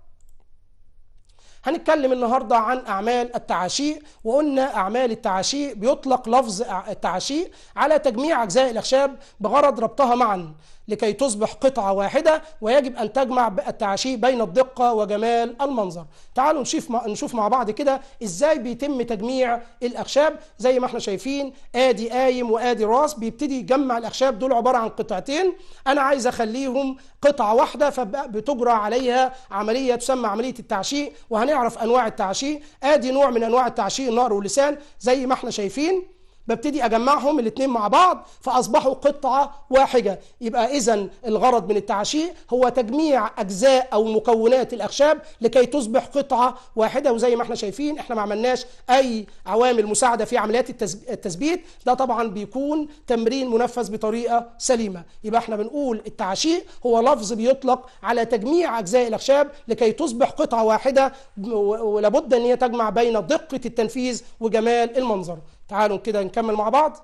هنتكلم النهاردة عن أعمال التعاشيق وقلنا أعمال التعاشيق بيطلق لفظ التعاشيق على تجميع أجزاء الأخشاب بغرض ربطها معا لكي تصبح قطعة واحدة ويجب أن تجمع التعشي بين الدقة وجمال المنظر تعالوا نشوف نشوف مع بعض كده إزاي بيتم تجميع الأخشاب زي ما احنا شايفين آدي قايم وآدي راس بيبتدي يجمع الأخشاب دول عبارة عن قطعتين أنا عايز أخليهم قطعة واحدة فبتجرى عليها عملية تسمى عملية التعشيق وهنعرف أنواع التعشيق آدي نوع من أنواع التعشيق النار واللسان زي ما احنا شايفين ببتدي اجمعهم الاثنين مع بعض فاصبحوا قطعه واحده يبقى اذا الغرض من التعشيق هو تجميع اجزاء او مكونات الاخشاب لكي تصبح قطعه واحده وزي ما احنا شايفين احنا ما عملناش اي عوامل مساعده في عمليات التثبيت ده طبعا بيكون تمرين منفذ بطريقه سليمه يبقى احنا بنقول التعشيق هو لفظ بيطلق على تجميع اجزاء الاخشاب لكي تصبح قطعه واحده ولابد ان هي تجمع بين دقه التنفيذ وجمال المنظر تعالوا كده نكمل مع بعض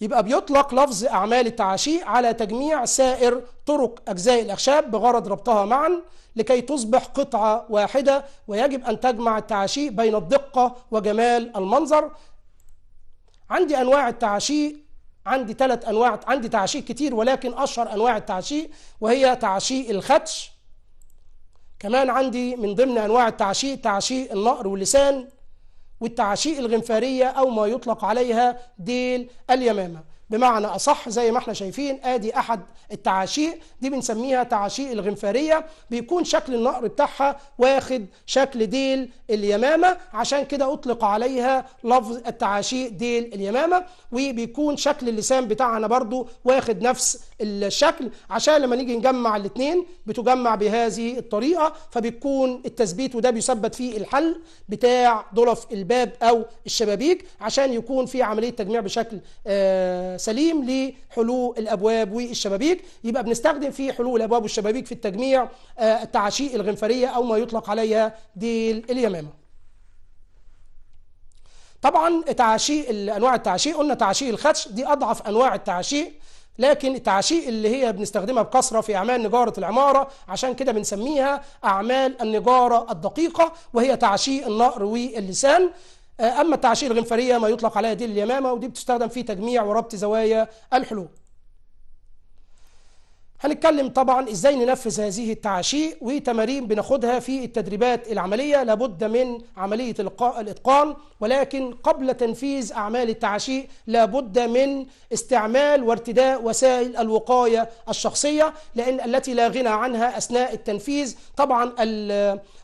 يبقى بيطلق لفظ أعمال التعاشي على تجميع سائر طرق أجزاء الأخشاب بغرض ربطها معا لكي تصبح قطعة واحدة ويجب أن تجمع التعاشي بين الدقة وجمال المنظر عندي أنواع التعاشي عندي ثلاث أنواع عندي تعاشي كتير ولكن أشهر أنواع التعاشي وهي تعاشي الخدش كمان عندي من ضمن أنواع التعاشي تعاشي النقر واللسان والتعاشيق الغنفارية أو ما يطلق عليها ديل اليمامة بمعنى أصح زي ما احنا شايفين آدي أحد التعاشيق دي بنسميها تعاشيق الغنفارية بيكون شكل النقر بتاعها واخد شكل ديل اليمامة عشان كده أطلق عليها لفظ التعاشيق ديل اليمامة وبيكون شكل اللسان بتاعنا برضو واخد نفس الشكل عشان لما نيجي نجمع الاثنين بتجمع بهذه الطريقة فبيكون التثبيت وده بيثبت فيه الحل بتاع ضلف الباب أو الشبابيك عشان يكون في عملية تجميع بشكل آه، سليم لحلول الأبواب والشبابيك يبقى بنستخدم في حلول الأبواب والشبابيك في التجميع آه، التعشيق الغنفرية أو ما يطلق عليها ديل اليمامة طبعا تعشيق انواع التعشيق قلنا تعشيق الخدش دي اضعف انواع التعشيق لكن التعشيق اللي هي بنستخدمها بكثره في اعمال نجاره العماره عشان كده بنسميها اعمال النجاره الدقيقه وهي تعشيق النقر واللسان آه، اما التعشيق الغنفريه ما يطلق عليها دي اليمامه ودي بتستخدم في تجميع وربط زوايا الحلول هنتكلم طبعا ازاي ننفذ هذه التعاشيق وتمارين بناخدها في التدريبات العملية لابد من عملية الاتقان ولكن قبل تنفيذ اعمال التعاشيق لابد من استعمال وارتداء وسائل الوقاية الشخصية لان التي لا غنى عنها اثناء التنفيذ طبعا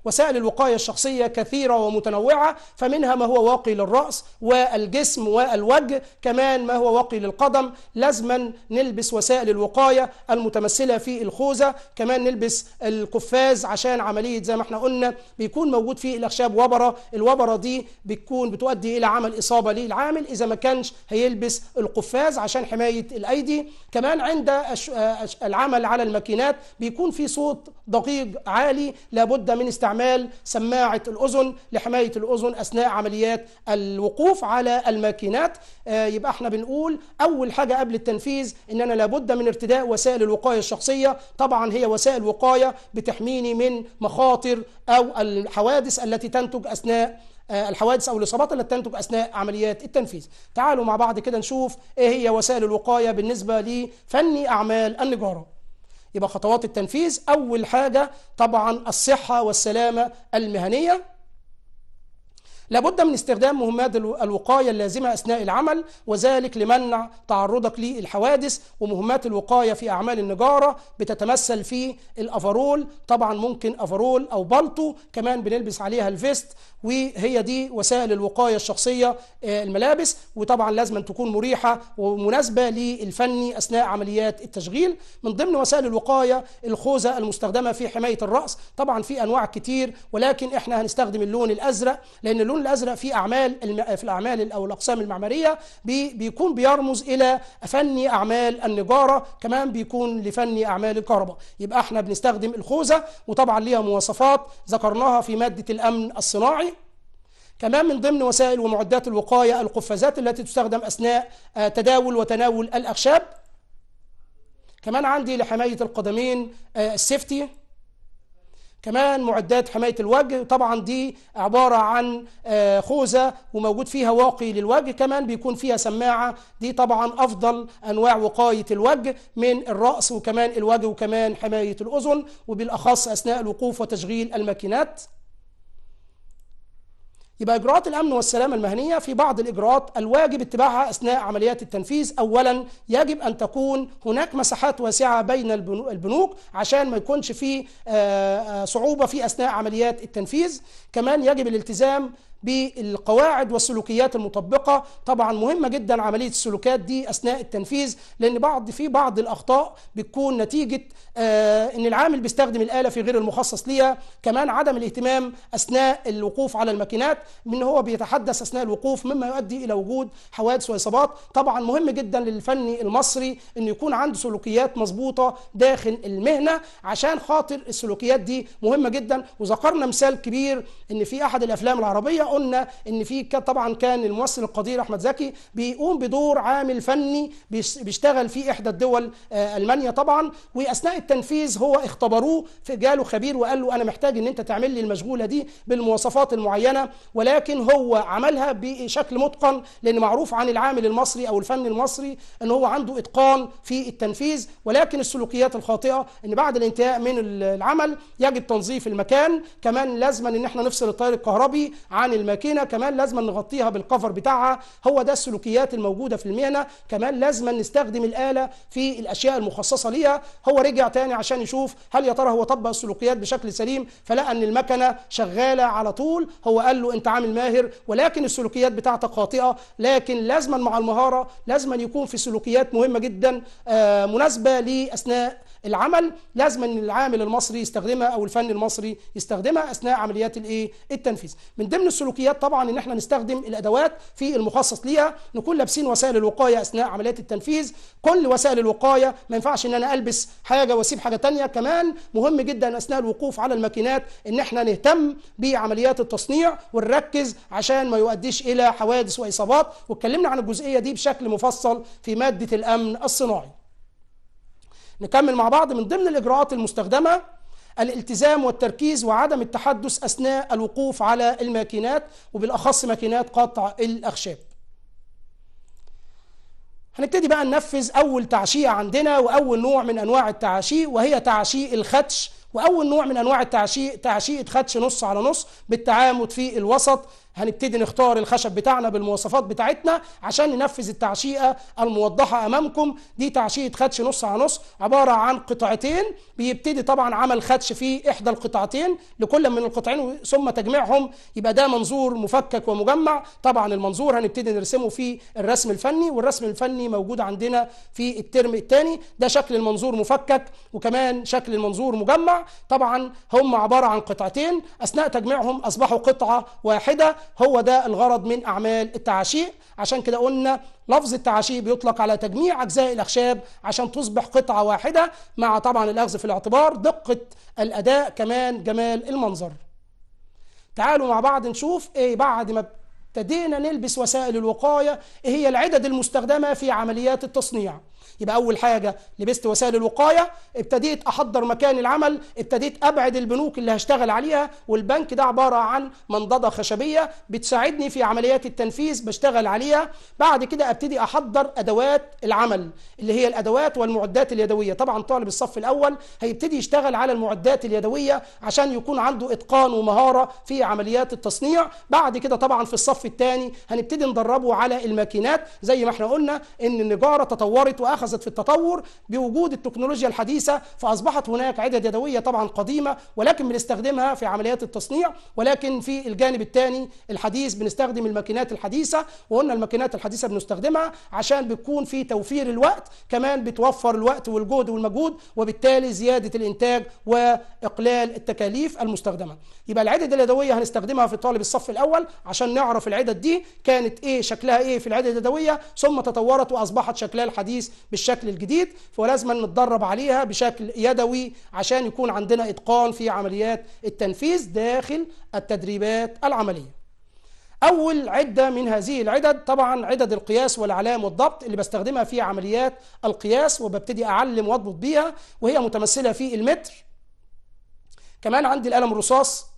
وسائل الوقاية الشخصية كثيرة ومتنوعة فمنها ما هو واقي للرأس والجسم والوجه كمان ما هو واقي للقدم لازما نلبس وسائل الوقاية المتمثلة متمثله في الخوذه كمان نلبس القفاز عشان عمليه زي ما احنا قلنا بيكون موجود في الاخشاب وبره الوبره دي بتكون بتؤدي الى عمل اصابه للعامل اذا ما كانش هيلبس القفاز عشان حمايه الايدي كمان عند العمل على الماكينات بيكون في صوت دقيق عالي لابد من استعمال سماعة الأذن لحماية الأذن أثناء عمليات الوقوف على الماكينات آه، يبقى احنا بنقول أول حاجة قبل التنفيذ إن أنا لابد من ارتداء وسائل الوقاية الشخصية طبعا هي وسائل وقاية بتحميني من مخاطر أو الحوادث التي تنتج أثناء آه، الحوادث او الاصابات التي تنتج اثناء عمليات التنفيذ. تعالوا مع بعض كده نشوف ايه هي وسائل الوقايه بالنسبه لفني اعمال النجاره. يبقى خطوات التنفيذ أول حاجة طبعا الصحة والسلامة المهنية لابد من استخدام مهمات الوقاية اللازمة أثناء العمل وذلك لمنع تعرضك للحوادث ومهمات الوقاية في أعمال النجارة بتتمثل في الأفرول طبعا ممكن أفرول أو بلطو كمان بنلبس عليها الفيست وهي دي وسائل الوقاية الشخصية آه، الملابس وطبعا لازم أن تكون مريحة ومناسبة للفني أثناء عمليات التشغيل من ضمن وسائل الوقاية الخوذة المستخدمة في حماية الرأس طبعا في أنواع كتير ولكن إحنا هنستخدم اللون الأزرق لأن اللون اللون الازرق في اعمال في الاعمال او الاقسام المعماريه بيكون بيرمز الى فني اعمال النجاره كمان بيكون لفني اعمال الكهرباء يبقى احنا بنستخدم الخوذه وطبعا ليها مواصفات ذكرناها في ماده الامن الصناعي كمان من ضمن وسائل ومعدات الوقايه القفازات التي تستخدم اثناء آه، تداول وتناول الاخشاب كمان عندي لحمايه القدمين آه، السيفتي كمان معدات حماية الوجه طبعا دي عبارة عن آه، خوذة وموجود فيها واقي للوجه كمان بيكون فيها سماعة دي طبعا أفضل أنواع وقاية الوجه من الرأس وكمان الوجه وكمان حماية الأذن وبالأخص أثناء الوقوف وتشغيل الماكينات يبقى إجراءات الأمن والسلامة المهنية في بعض الإجراءات الواجب اتباعها أثناء عمليات التنفيذ أولا يجب أن تكون هناك مساحات واسعة بين البنوك عشان ما يكونش في آه، آه، صعوبة في أثناء عمليات التنفيذ كمان يجب الالتزام بالقواعد والسلوكيات المطبقة طبعا مهمة جدا عملية السلوكات دي أثناء التنفيذ لأن بعض في بعض الأخطاء بتكون نتيجة آه أن العامل بيستخدم الآلة في غير المخصص ليها كمان عدم الاهتمام أثناء الوقوف على الماكينات من هو بيتحدث أثناء الوقوف مما يؤدي إلى وجود حوادث وإصابات طبعا مهم جدا للفني المصري أن يكون عنده سلوكيات مظبوطة داخل المهنة عشان خاطر السلوكيات دي مهمة جدا وذكرنا مثال كبير أن في أحد الأفلام العربية قلنا ان في طبعا كان الممثل القدير احمد زكي بيقوم بدور عامل فني بيشتغل في احدى الدول آه، المانيا طبعا واثناء التنفيذ هو اختبروه جاله خبير وقال له انا محتاج ان انت تعمل لي المشغوله دي بالمواصفات المعينه ولكن هو عملها بشكل متقن لان معروف عن العامل المصري او الفن المصري ان هو عنده اتقان في التنفيذ ولكن السلوكيات الخاطئه ان بعد الانتهاء من العمل يجب تنظيف المكان كمان لازما ان احنا نفصل التيار الكهربي عن الماكينه كمان لازم نغطيها بالكفر بتاعها هو ده السلوكيات الموجوده في المهنه كمان لازم نستخدم الاله في الاشياء المخصصه ليها هو رجع تاني عشان يشوف هل يا ترى هو طبق السلوكيات بشكل سليم فلقى ان المكنه شغاله على طول هو قال له انت عامل ماهر ولكن السلوكيات بتاعتك خاطئه لكن لازما مع المهاره لازما يكون في سلوكيات مهمه جدا آه، مناسبه لاثناء العمل لازم ان العامل المصري يستخدمها او الفن المصري يستخدمها اثناء عمليات الايه التنفيذ من ضمن السلوكيات طبعا ان احنا نستخدم الادوات في المخصص ليها نكون لابسين وسائل الوقايه اثناء عمليات التنفيذ كل وسائل الوقايه ما ينفعش ان انا البس حاجه واسيب حاجه ثانيه كمان مهم جدا اثناء الوقوف على الماكينات ان احنا نهتم بعمليات التصنيع ونركز عشان ما يؤديش الى حوادث واصابات واتكلمنا عن الجزئيه دي بشكل مفصل في ماده الامن الصناعي نكمل مع بعض من ضمن الإجراءات المستخدمة الالتزام والتركيز وعدم التحدث أثناء الوقوف على الماكينات وبالأخص ماكينات قطع الأخشاب هنبتدي بقى ننفذ أول تعشية عندنا وأول نوع من أنواع التعشي وهي تعشي الخدش وأول نوع من أنواع التعشي تعشية خدش نص على نص بالتعامد في الوسط هنبتدي نختار الخشب بتاعنا بالمواصفات بتاعتنا عشان ننفذ التعشيقه الموضحه امامكم دي تعشيقه خدش نص على نص عباره عن قطعتين بيبتدي طبعا عمل خدش في احدى القطعتين لكل من القطعين ثم تجميعهم يبقى ده منظور مفكك ومجمع طبعا المنظور هنبتدي نرسمه في الرسم الفني والرسم الفني موجود عندنا في الترم الثاني ده شكل المنظور مفكك وكمان شكل المنظور مجمع طبعا هم عباره عن قطعتين اثناء تجميعهم اصبحوا قطعه واحده هو ده الغرض من أعمال التعاشيق عشان كده قلنا لفظ التعاشيق بيطلق على تجميع أجزاء الأخشاب عشان تصبح قطعة واحدة مع طبعا الأخذ في الاعتبار دقة الأداء كمان جمال المنظر تعالوا مع بعض نشوف ايه بعد ما ابتدينا نلبس وسائل الوقاية إيه هي العدد المستخدمة في عمليات التصنيع يبقى أول حاجة لبست وسائل الوقاية ابتديت أحضر مكان العمل ابتديت أبعد البنوك اللي هشتغل عليها والبنك ده عبارة عن منضدة خشبية بتساعدني في عمليات التنفيذ بشتغل عليها بعد كده أبتدي أحضر أدوات العمل اللي هي الأدوات والمعدات اليدوية طبعا طالب الصف الأول هيبتدي يشتغل على المعدات اليدوية عشان يكون عنده إتقان ومهارة في عمليات التصنيع بعد كده طبعا في الصف الصف الثاني هنبتدي ندربه على الماكينات زي ما احنا قلنا ان النجاره تطورت واخذت في التطور بوجود التكنولوجيا الحديثه فاصبحت هناك عدد يدويه طبعا قديمه ولكن بنستخدمها في عمليات التصنيع ولكن في الجانب الثاني الحديث بنستخدم الماكينات الحديثه وقلنا الماكينات الحديثه بنستخدمها عشان بتكون في توفير الوقت كمان بتوفر الوقت والجهد والمجهود وبالتالي زياده الانتاج واقلال التكاليف المستخدمه يبقى العدد اليدويه هنستخدمها في طالب الصف الاول عشان نعرف العدد دي كانت ايه شكلها ايه في العدد اليدويه ثم تطورت واصبحت شكلها الحديث بالشكل الجديد فلازم نتدرب عليها بشكل يدوي عشان يكون عندنا اتقان في عمليات التنفيذ داخل التدريبات العمليه أول عدة من هذه العدد طبعا عدد القياس والأعلام والضبط اللي بستخدمها في عمليات القياس وببتدي أعلم وأضبط بيها وهي متمثلة في المتر كمان عندي القلم الرصاص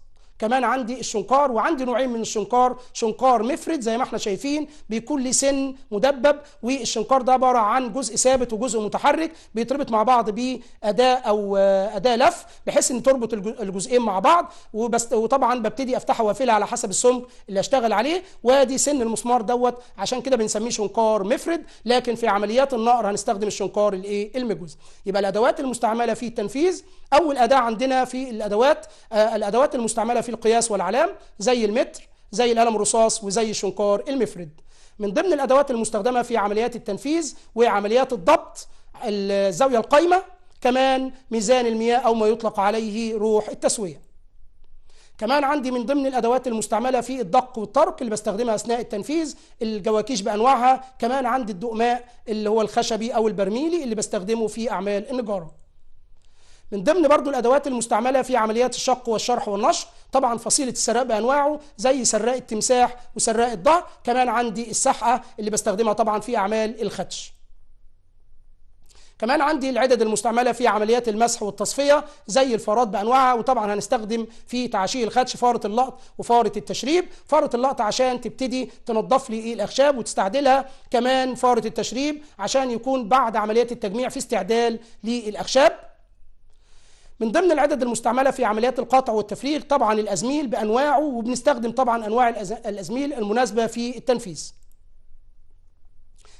كمان عندي الشنقار وعندي نوعين من الشنقار شنقار مفرد زي ما احنا شايفين بيكون ليه سن مدبب والشنقار ده عباره عن جزء ثابت وجزء متحرك بيتربط مع بعض باداه او اداه لف بحيث ان تربط الجزئين مع بعض وبس وطبعا ببتدي افتحه وافلها على حسب السمك اللي اشتغل عليه وادي سن المسمار دوت عشان كده بنسميه شنقار مفرد لكن في عمليات النقر هنستخدم الشنقار الايه المجوز يبقى الادوات المستعمله في التنفيذ أول أداة عندنا في الأدوات آه، الأدوات المستعملة في القياس والعلام زي المتر زي القلم الرصاص وزي الشنكار المفرد من ضمن الأدوات المستخدمة في عمليات التنفيذ وعمليات الضبط الزاوية القايمة كمان ميزان المياه أو ما يطلق عليه روح التسوية كمان عندي من ضمن الادوات المستعمله في الدق والطرق اللي بستخدمها اثناء التنفيذ الجواكيش بانواعها كمان عندي الدقماء اللي هو الخشبي او البرميلي اللي بستخدمه في اعمال النجاره من ضمن برضو الادوات المستعمله في عمليات الشق والشرح والنشر طبعا فصيله السراق بانواعه زي سراق التمساح وسراق الظهر كمان عندي السحقه اللي بستخدمها طبعا في اعمال الخدش كمان عندي العدد المستعملة في عمليات المسح والتصفية زي الفارات بأنواعها وطبعا هنستخدم في تعشير الخدش فارة اللقط وفارة التشريب فارة اللقط عشان تبتدي تنظف لي إيه الأخشاب وتستعدلها كمان فارة التشريب عشان يكون بعد عمليات التجميع في استعدال للأخشاب من ضمن العدد المستعمله في عمليات القطع والتفريغ طبعا الازميل بانواعه وبنستخدم طبعا انواع الازميل المناسبه في التنفيذ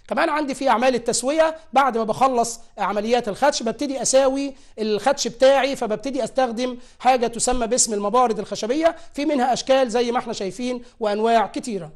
كمان عندي في اعمال التسويه بعد ما بخلص عمليات الخدش ببتدي اساوي الخدش بتاعي فببتدي استخدم حاجه تسمى باسم المبارد الخشبيه في منها اشكال زي ما احنا شايفين وانواع كتيره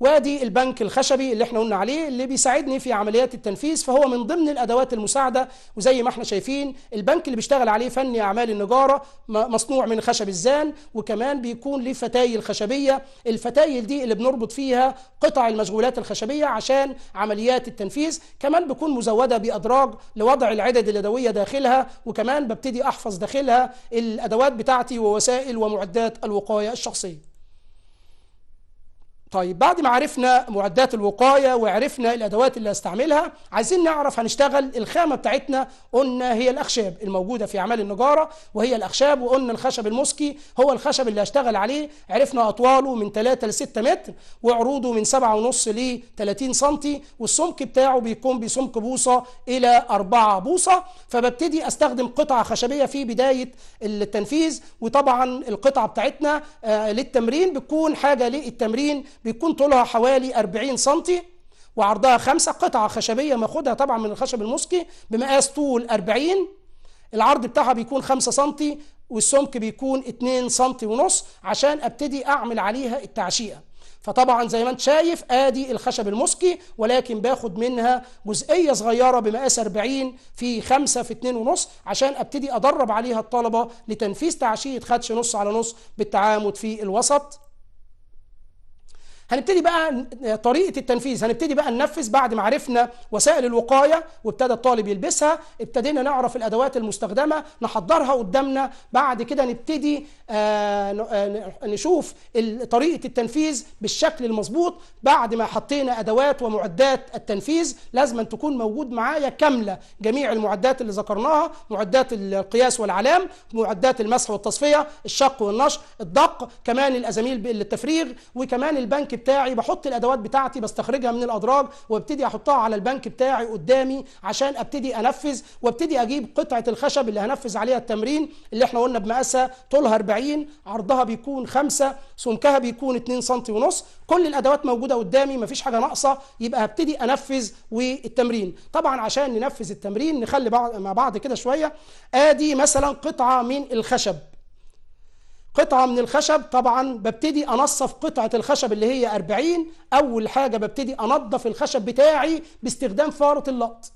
وادي البنك الخشبي اللي احنا قلنا عليه اللي بيساعدني في عمليات التنفيذ فهو من ضمن الادوات المساعده وزي ما احنا شايفين البنك اللي بيشتغل عليه فني اعمال النجاره مصنوع من خشب الزان وكمان بيكون ليه فتايل خشبيه الفتايل دي اللي بنربط فيها قطع المشغولات الخشبيه عشان عمليات التنفيذ كمان بيكون مزوده بادراج لوضع العدد اليدويه داخلها وكمان ببتدي احفظ داخلها الادوات بتاعتي ووسائل ومعدات الوقايه الشخصيه طيب بعد ما عرفنا معدات الوقاية وعرفنا الأدوات اللي هستعملها عايزين نعرف هنشتغل الخامة بتاعتنا قلنا هي الأخشاب الموجودة في أعمال النجارة وهي الأخشاب وقلنا الخشب المسكي هو الخشب اللي هشتغل عليه عرفنا أطواله من 3 ل 6 متر وعروضه من 7.5 ل 30 سم والسمك بتاعه بيكون بسمك بوصة إلى 4 بوصة فببتدي أستخدم قطعة خشبية في بداية التنفيذ وطبعا القطعة بتاعتنا آه، للتمرين بتكون حاجة للتمرين بيكون طولها حوالي 40 سم وعرضها 5 قطعة خشبية ماخدها طبعا من الخشب المسكي بمقاس طول 40 العرض بتاعها بيكون 5 سم والسمك بيكون 2 سم ونص عشان ابتدي اعمل عليها التعشيقة فطبعا زي ما انت شايف ادي الخشب المسكي ولكن باخد منها جزئيه صغيره بمقاس 40 في 5 في 2 ونص عشان ابتدي ادرب عليها الطلبه لتنفيذ تعشيه خدش نص على نص بالتعامد في الوسط هنبتدي بقى طريقه التنفيذ هنبتدي بقى ننفذ بعد ما عرفنا وسائل الوقايه وابتدى الطالب يلبسها ابتدينا نعرف الادوات المستخدمه نحضرها قدامنا بعد كده نبتدي آه، آه، نشوف طريقه التنفيذ بالشكل المظبوط بعد ما حطينا ادوات ومعدات التنفيذ لازم تكون موجود معايا كامله جميع المعدات اللي ذكرناها معدات القياس والعلام معدات المسح والتصفيه الشق والنشر الدق كمان الازاميل للتفريغ وكمان البنك بتاعي بحط الادوات بتاعتي بستخرجها من الادراج وابتدي احطها على البنك بتاعي قدامي عشان ابتدي انفذ وابتدي اجيب قطعه الخشب اللي هنفذ عليها التمرين اللي احنا قلنا بمقاسها طولها 40 عرضها بيكون 5 سمكها بيكون 2 سم ونص كل الادوات موجوده قدامي مفيش حاجه ناقصه يبقى هبتدي انفذ والتمرين طبعا عشان ننفذ التمرين نخلي بعض مع بعض كده شويه ادي مثلا قطعه من الخشب قطعة من الخشب طبعا ببتدي أنصف قطعة الخشب اللي هي 40 أول حاجة ببتدي أنظف الخشب بتاعي باستخدام فارة اللقط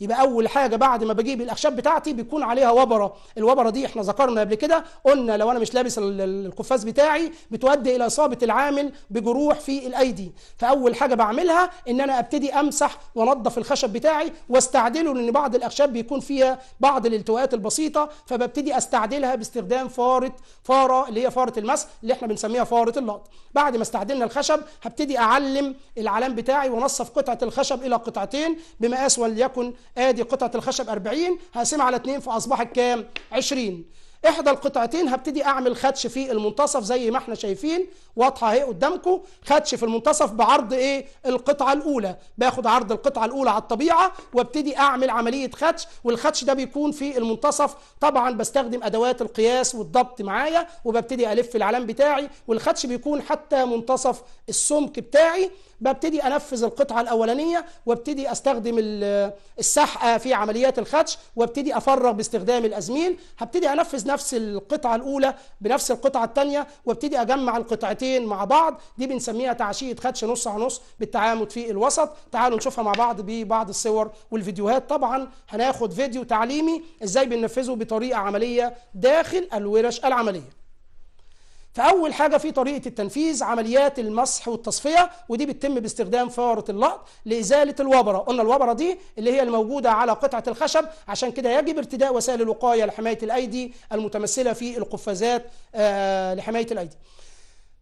يبقى اول حاجه بعد ما بجيب الاخشاب بتاعتي بيكون عليها وبره الوبره دي احنا ذكرنا قبل كده قلنا لو انا مش لابس القفاز بتاعي بتؤدي الى اصابه العامل بجروح في الايدي فاول حاجه بعملها ان انا ابتدي امسح وانضف الخشب بتاعي واستعدله لان بعض الاخشاب بيكون فيها بعض الالتواءات البسيطه فببتدي استعدلها باستخدام فاره فاره اللي هي فاره المسح اللي احنا بنسميها فاره اللقط بعد ما استعدلنا الخشب هبتدي اعلم العلام بتاعي وانصف قطعه الخشب الى قطعتين بمقاس وليكن ادي قطعه الخشب 40 هقسمها على 2 فاصبحت كام 20 احدى القطعتين هبتدي اعمل خدش في المنتصف زي ما احنا شايفين واضحه اهي قدامكم خدش في المنتصف بعرض ايه القطعه الاولى باخد عرض القطعه الاولى على الطبيعه وابتدي اعمل عمليه خدش والخدش ده بيكون في المنتصف طبعا بستخدم ادوات القياس والضبط معايا وببتدي الف العلام بتاعي والخدش بيكون حتى منتصف السمك بتاعي ببتدي انفذ القطعه الاولانيه وابتدي استخدم السحقه في عمليات الخدش وابتدي افرغ باستخدام الازميل هبتدي انفذ نفس القطعه الاولى بنفس القطعه الثانيه وابتدي اجمع القطعتين مع بعض دي بنسميها تعشيه خدش نص على نص بالتعامد في الوسط تعالوا نشوفها مع بعض ببعض الصور والفيديوهات طبعا هناخد فيديو تعليمي ازاي بننفذه بطريقه عمليه داخل الورش العمليه فأول حاجة في طريقة التنفيذ عمليات المسح والتصفية ودي بتتم باستخدام فاره اللقط لإزالة الوبرة قلنا الوبرة دي اللي هي الموجودة على قطعة الخشب عشان كده يجب ارتداء وسائل الوقاية لحماية الأيدي المتمثلة في القفازات آه، لحماية الأيدي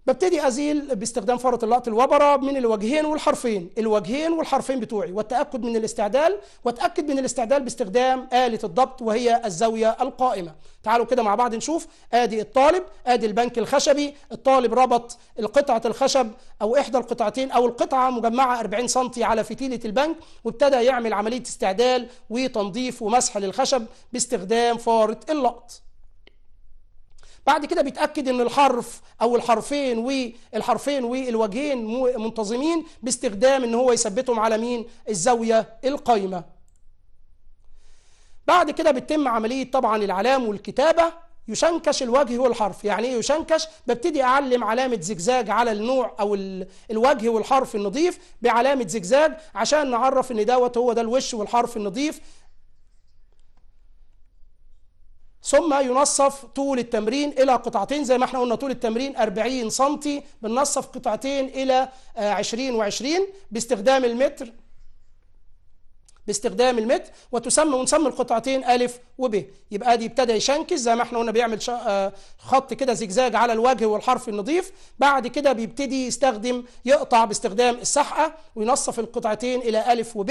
ببتدي ازيل باستخدام فاره اللقط الوبره من الوجهين والحرفين الوجهين والحرفين بتوعي والتاكد من الاستعدال واتاكد من الاستعدال باستخدام اله الضبط وهي الزاويه القائمه تعالوا كده مع بعض نشوف ادي الطالب ادي البنك الخشبي الطالب ربط القطعه الخشب او احدى القطعتين او القطعه مجمعه 40 سم على فتيله البنك وابتدى يعمل عمليه استعدال وتنظيف ومسح للخشب باستخدام فاره اللقط بعد كده بيتاكد ان الحرف او الحرفين والحرفين والوجهين منتظمين باستخدام ان هو يثبتهم على مين الزاويه القايمه بعد كده بتتم عمليه طبعا العلام والكتابه يشنكش الوجه والحرف يعني ايه يشنكش ببتدي اعلم علامه زجزاج على النوع او الوجه والحرف النظيف بعلامه زجزاج عشان نعرف ان دوت هو ده الوش والحرف النظيف ثم ينصف طول التمرين إلى قطعتين زي ما احنا قلنا طول التمرين 40 سم بننصف قطعتين إلى 20 آه، و20 باستخدام المتر باستخدام المتر وتسمى ونسمي القطعتين ألف وب يبقى دي ابتدى يشنكس زي ما احنا قلنا بيعمل آه، خط كده زجزاج على الوجه والحرف النظيف بعد كده بيبتدي يستخدم يقطع باستخدام السحقة وينصف القطعتين إلى ألف وب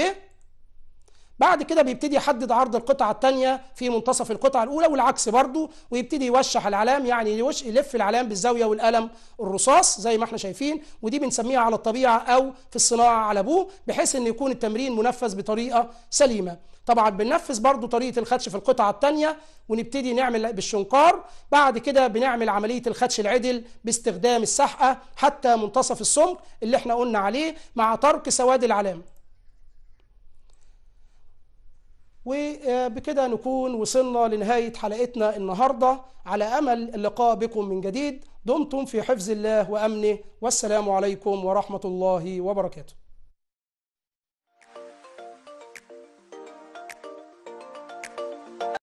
بعد كده بيبتدي يحدد عرض القطعة الثانية في منتصف القطعة الأولى والعكس برضه ويبتدي يوشح العلام يعني يوش يلف العلام بالزاوية والقلم الرصاص زي ما احنا شايفين ودي بنسميها على الطبيعة أو في الصناعة على بوه بحيث إن يكون التمرين منفذ بطريقة سليمة طبعا بننفذ برضو طريقه الخدش في القطعه الثانيه ونبتدي نعمل بالشنكار بعد كده بنعمل عمليه الخدش العدل باستخدام السحقه حتى منتصف السمك اللي احنا قلنا عليه مع ترك سواد العلامه وبكده نكون وصلنا لنهاية حلقتنا النهاردة على أمل اللقاء بكم من جديد دمتم في حفظ الله وأمنه والسلام عليكم ورحمة الله وبركاته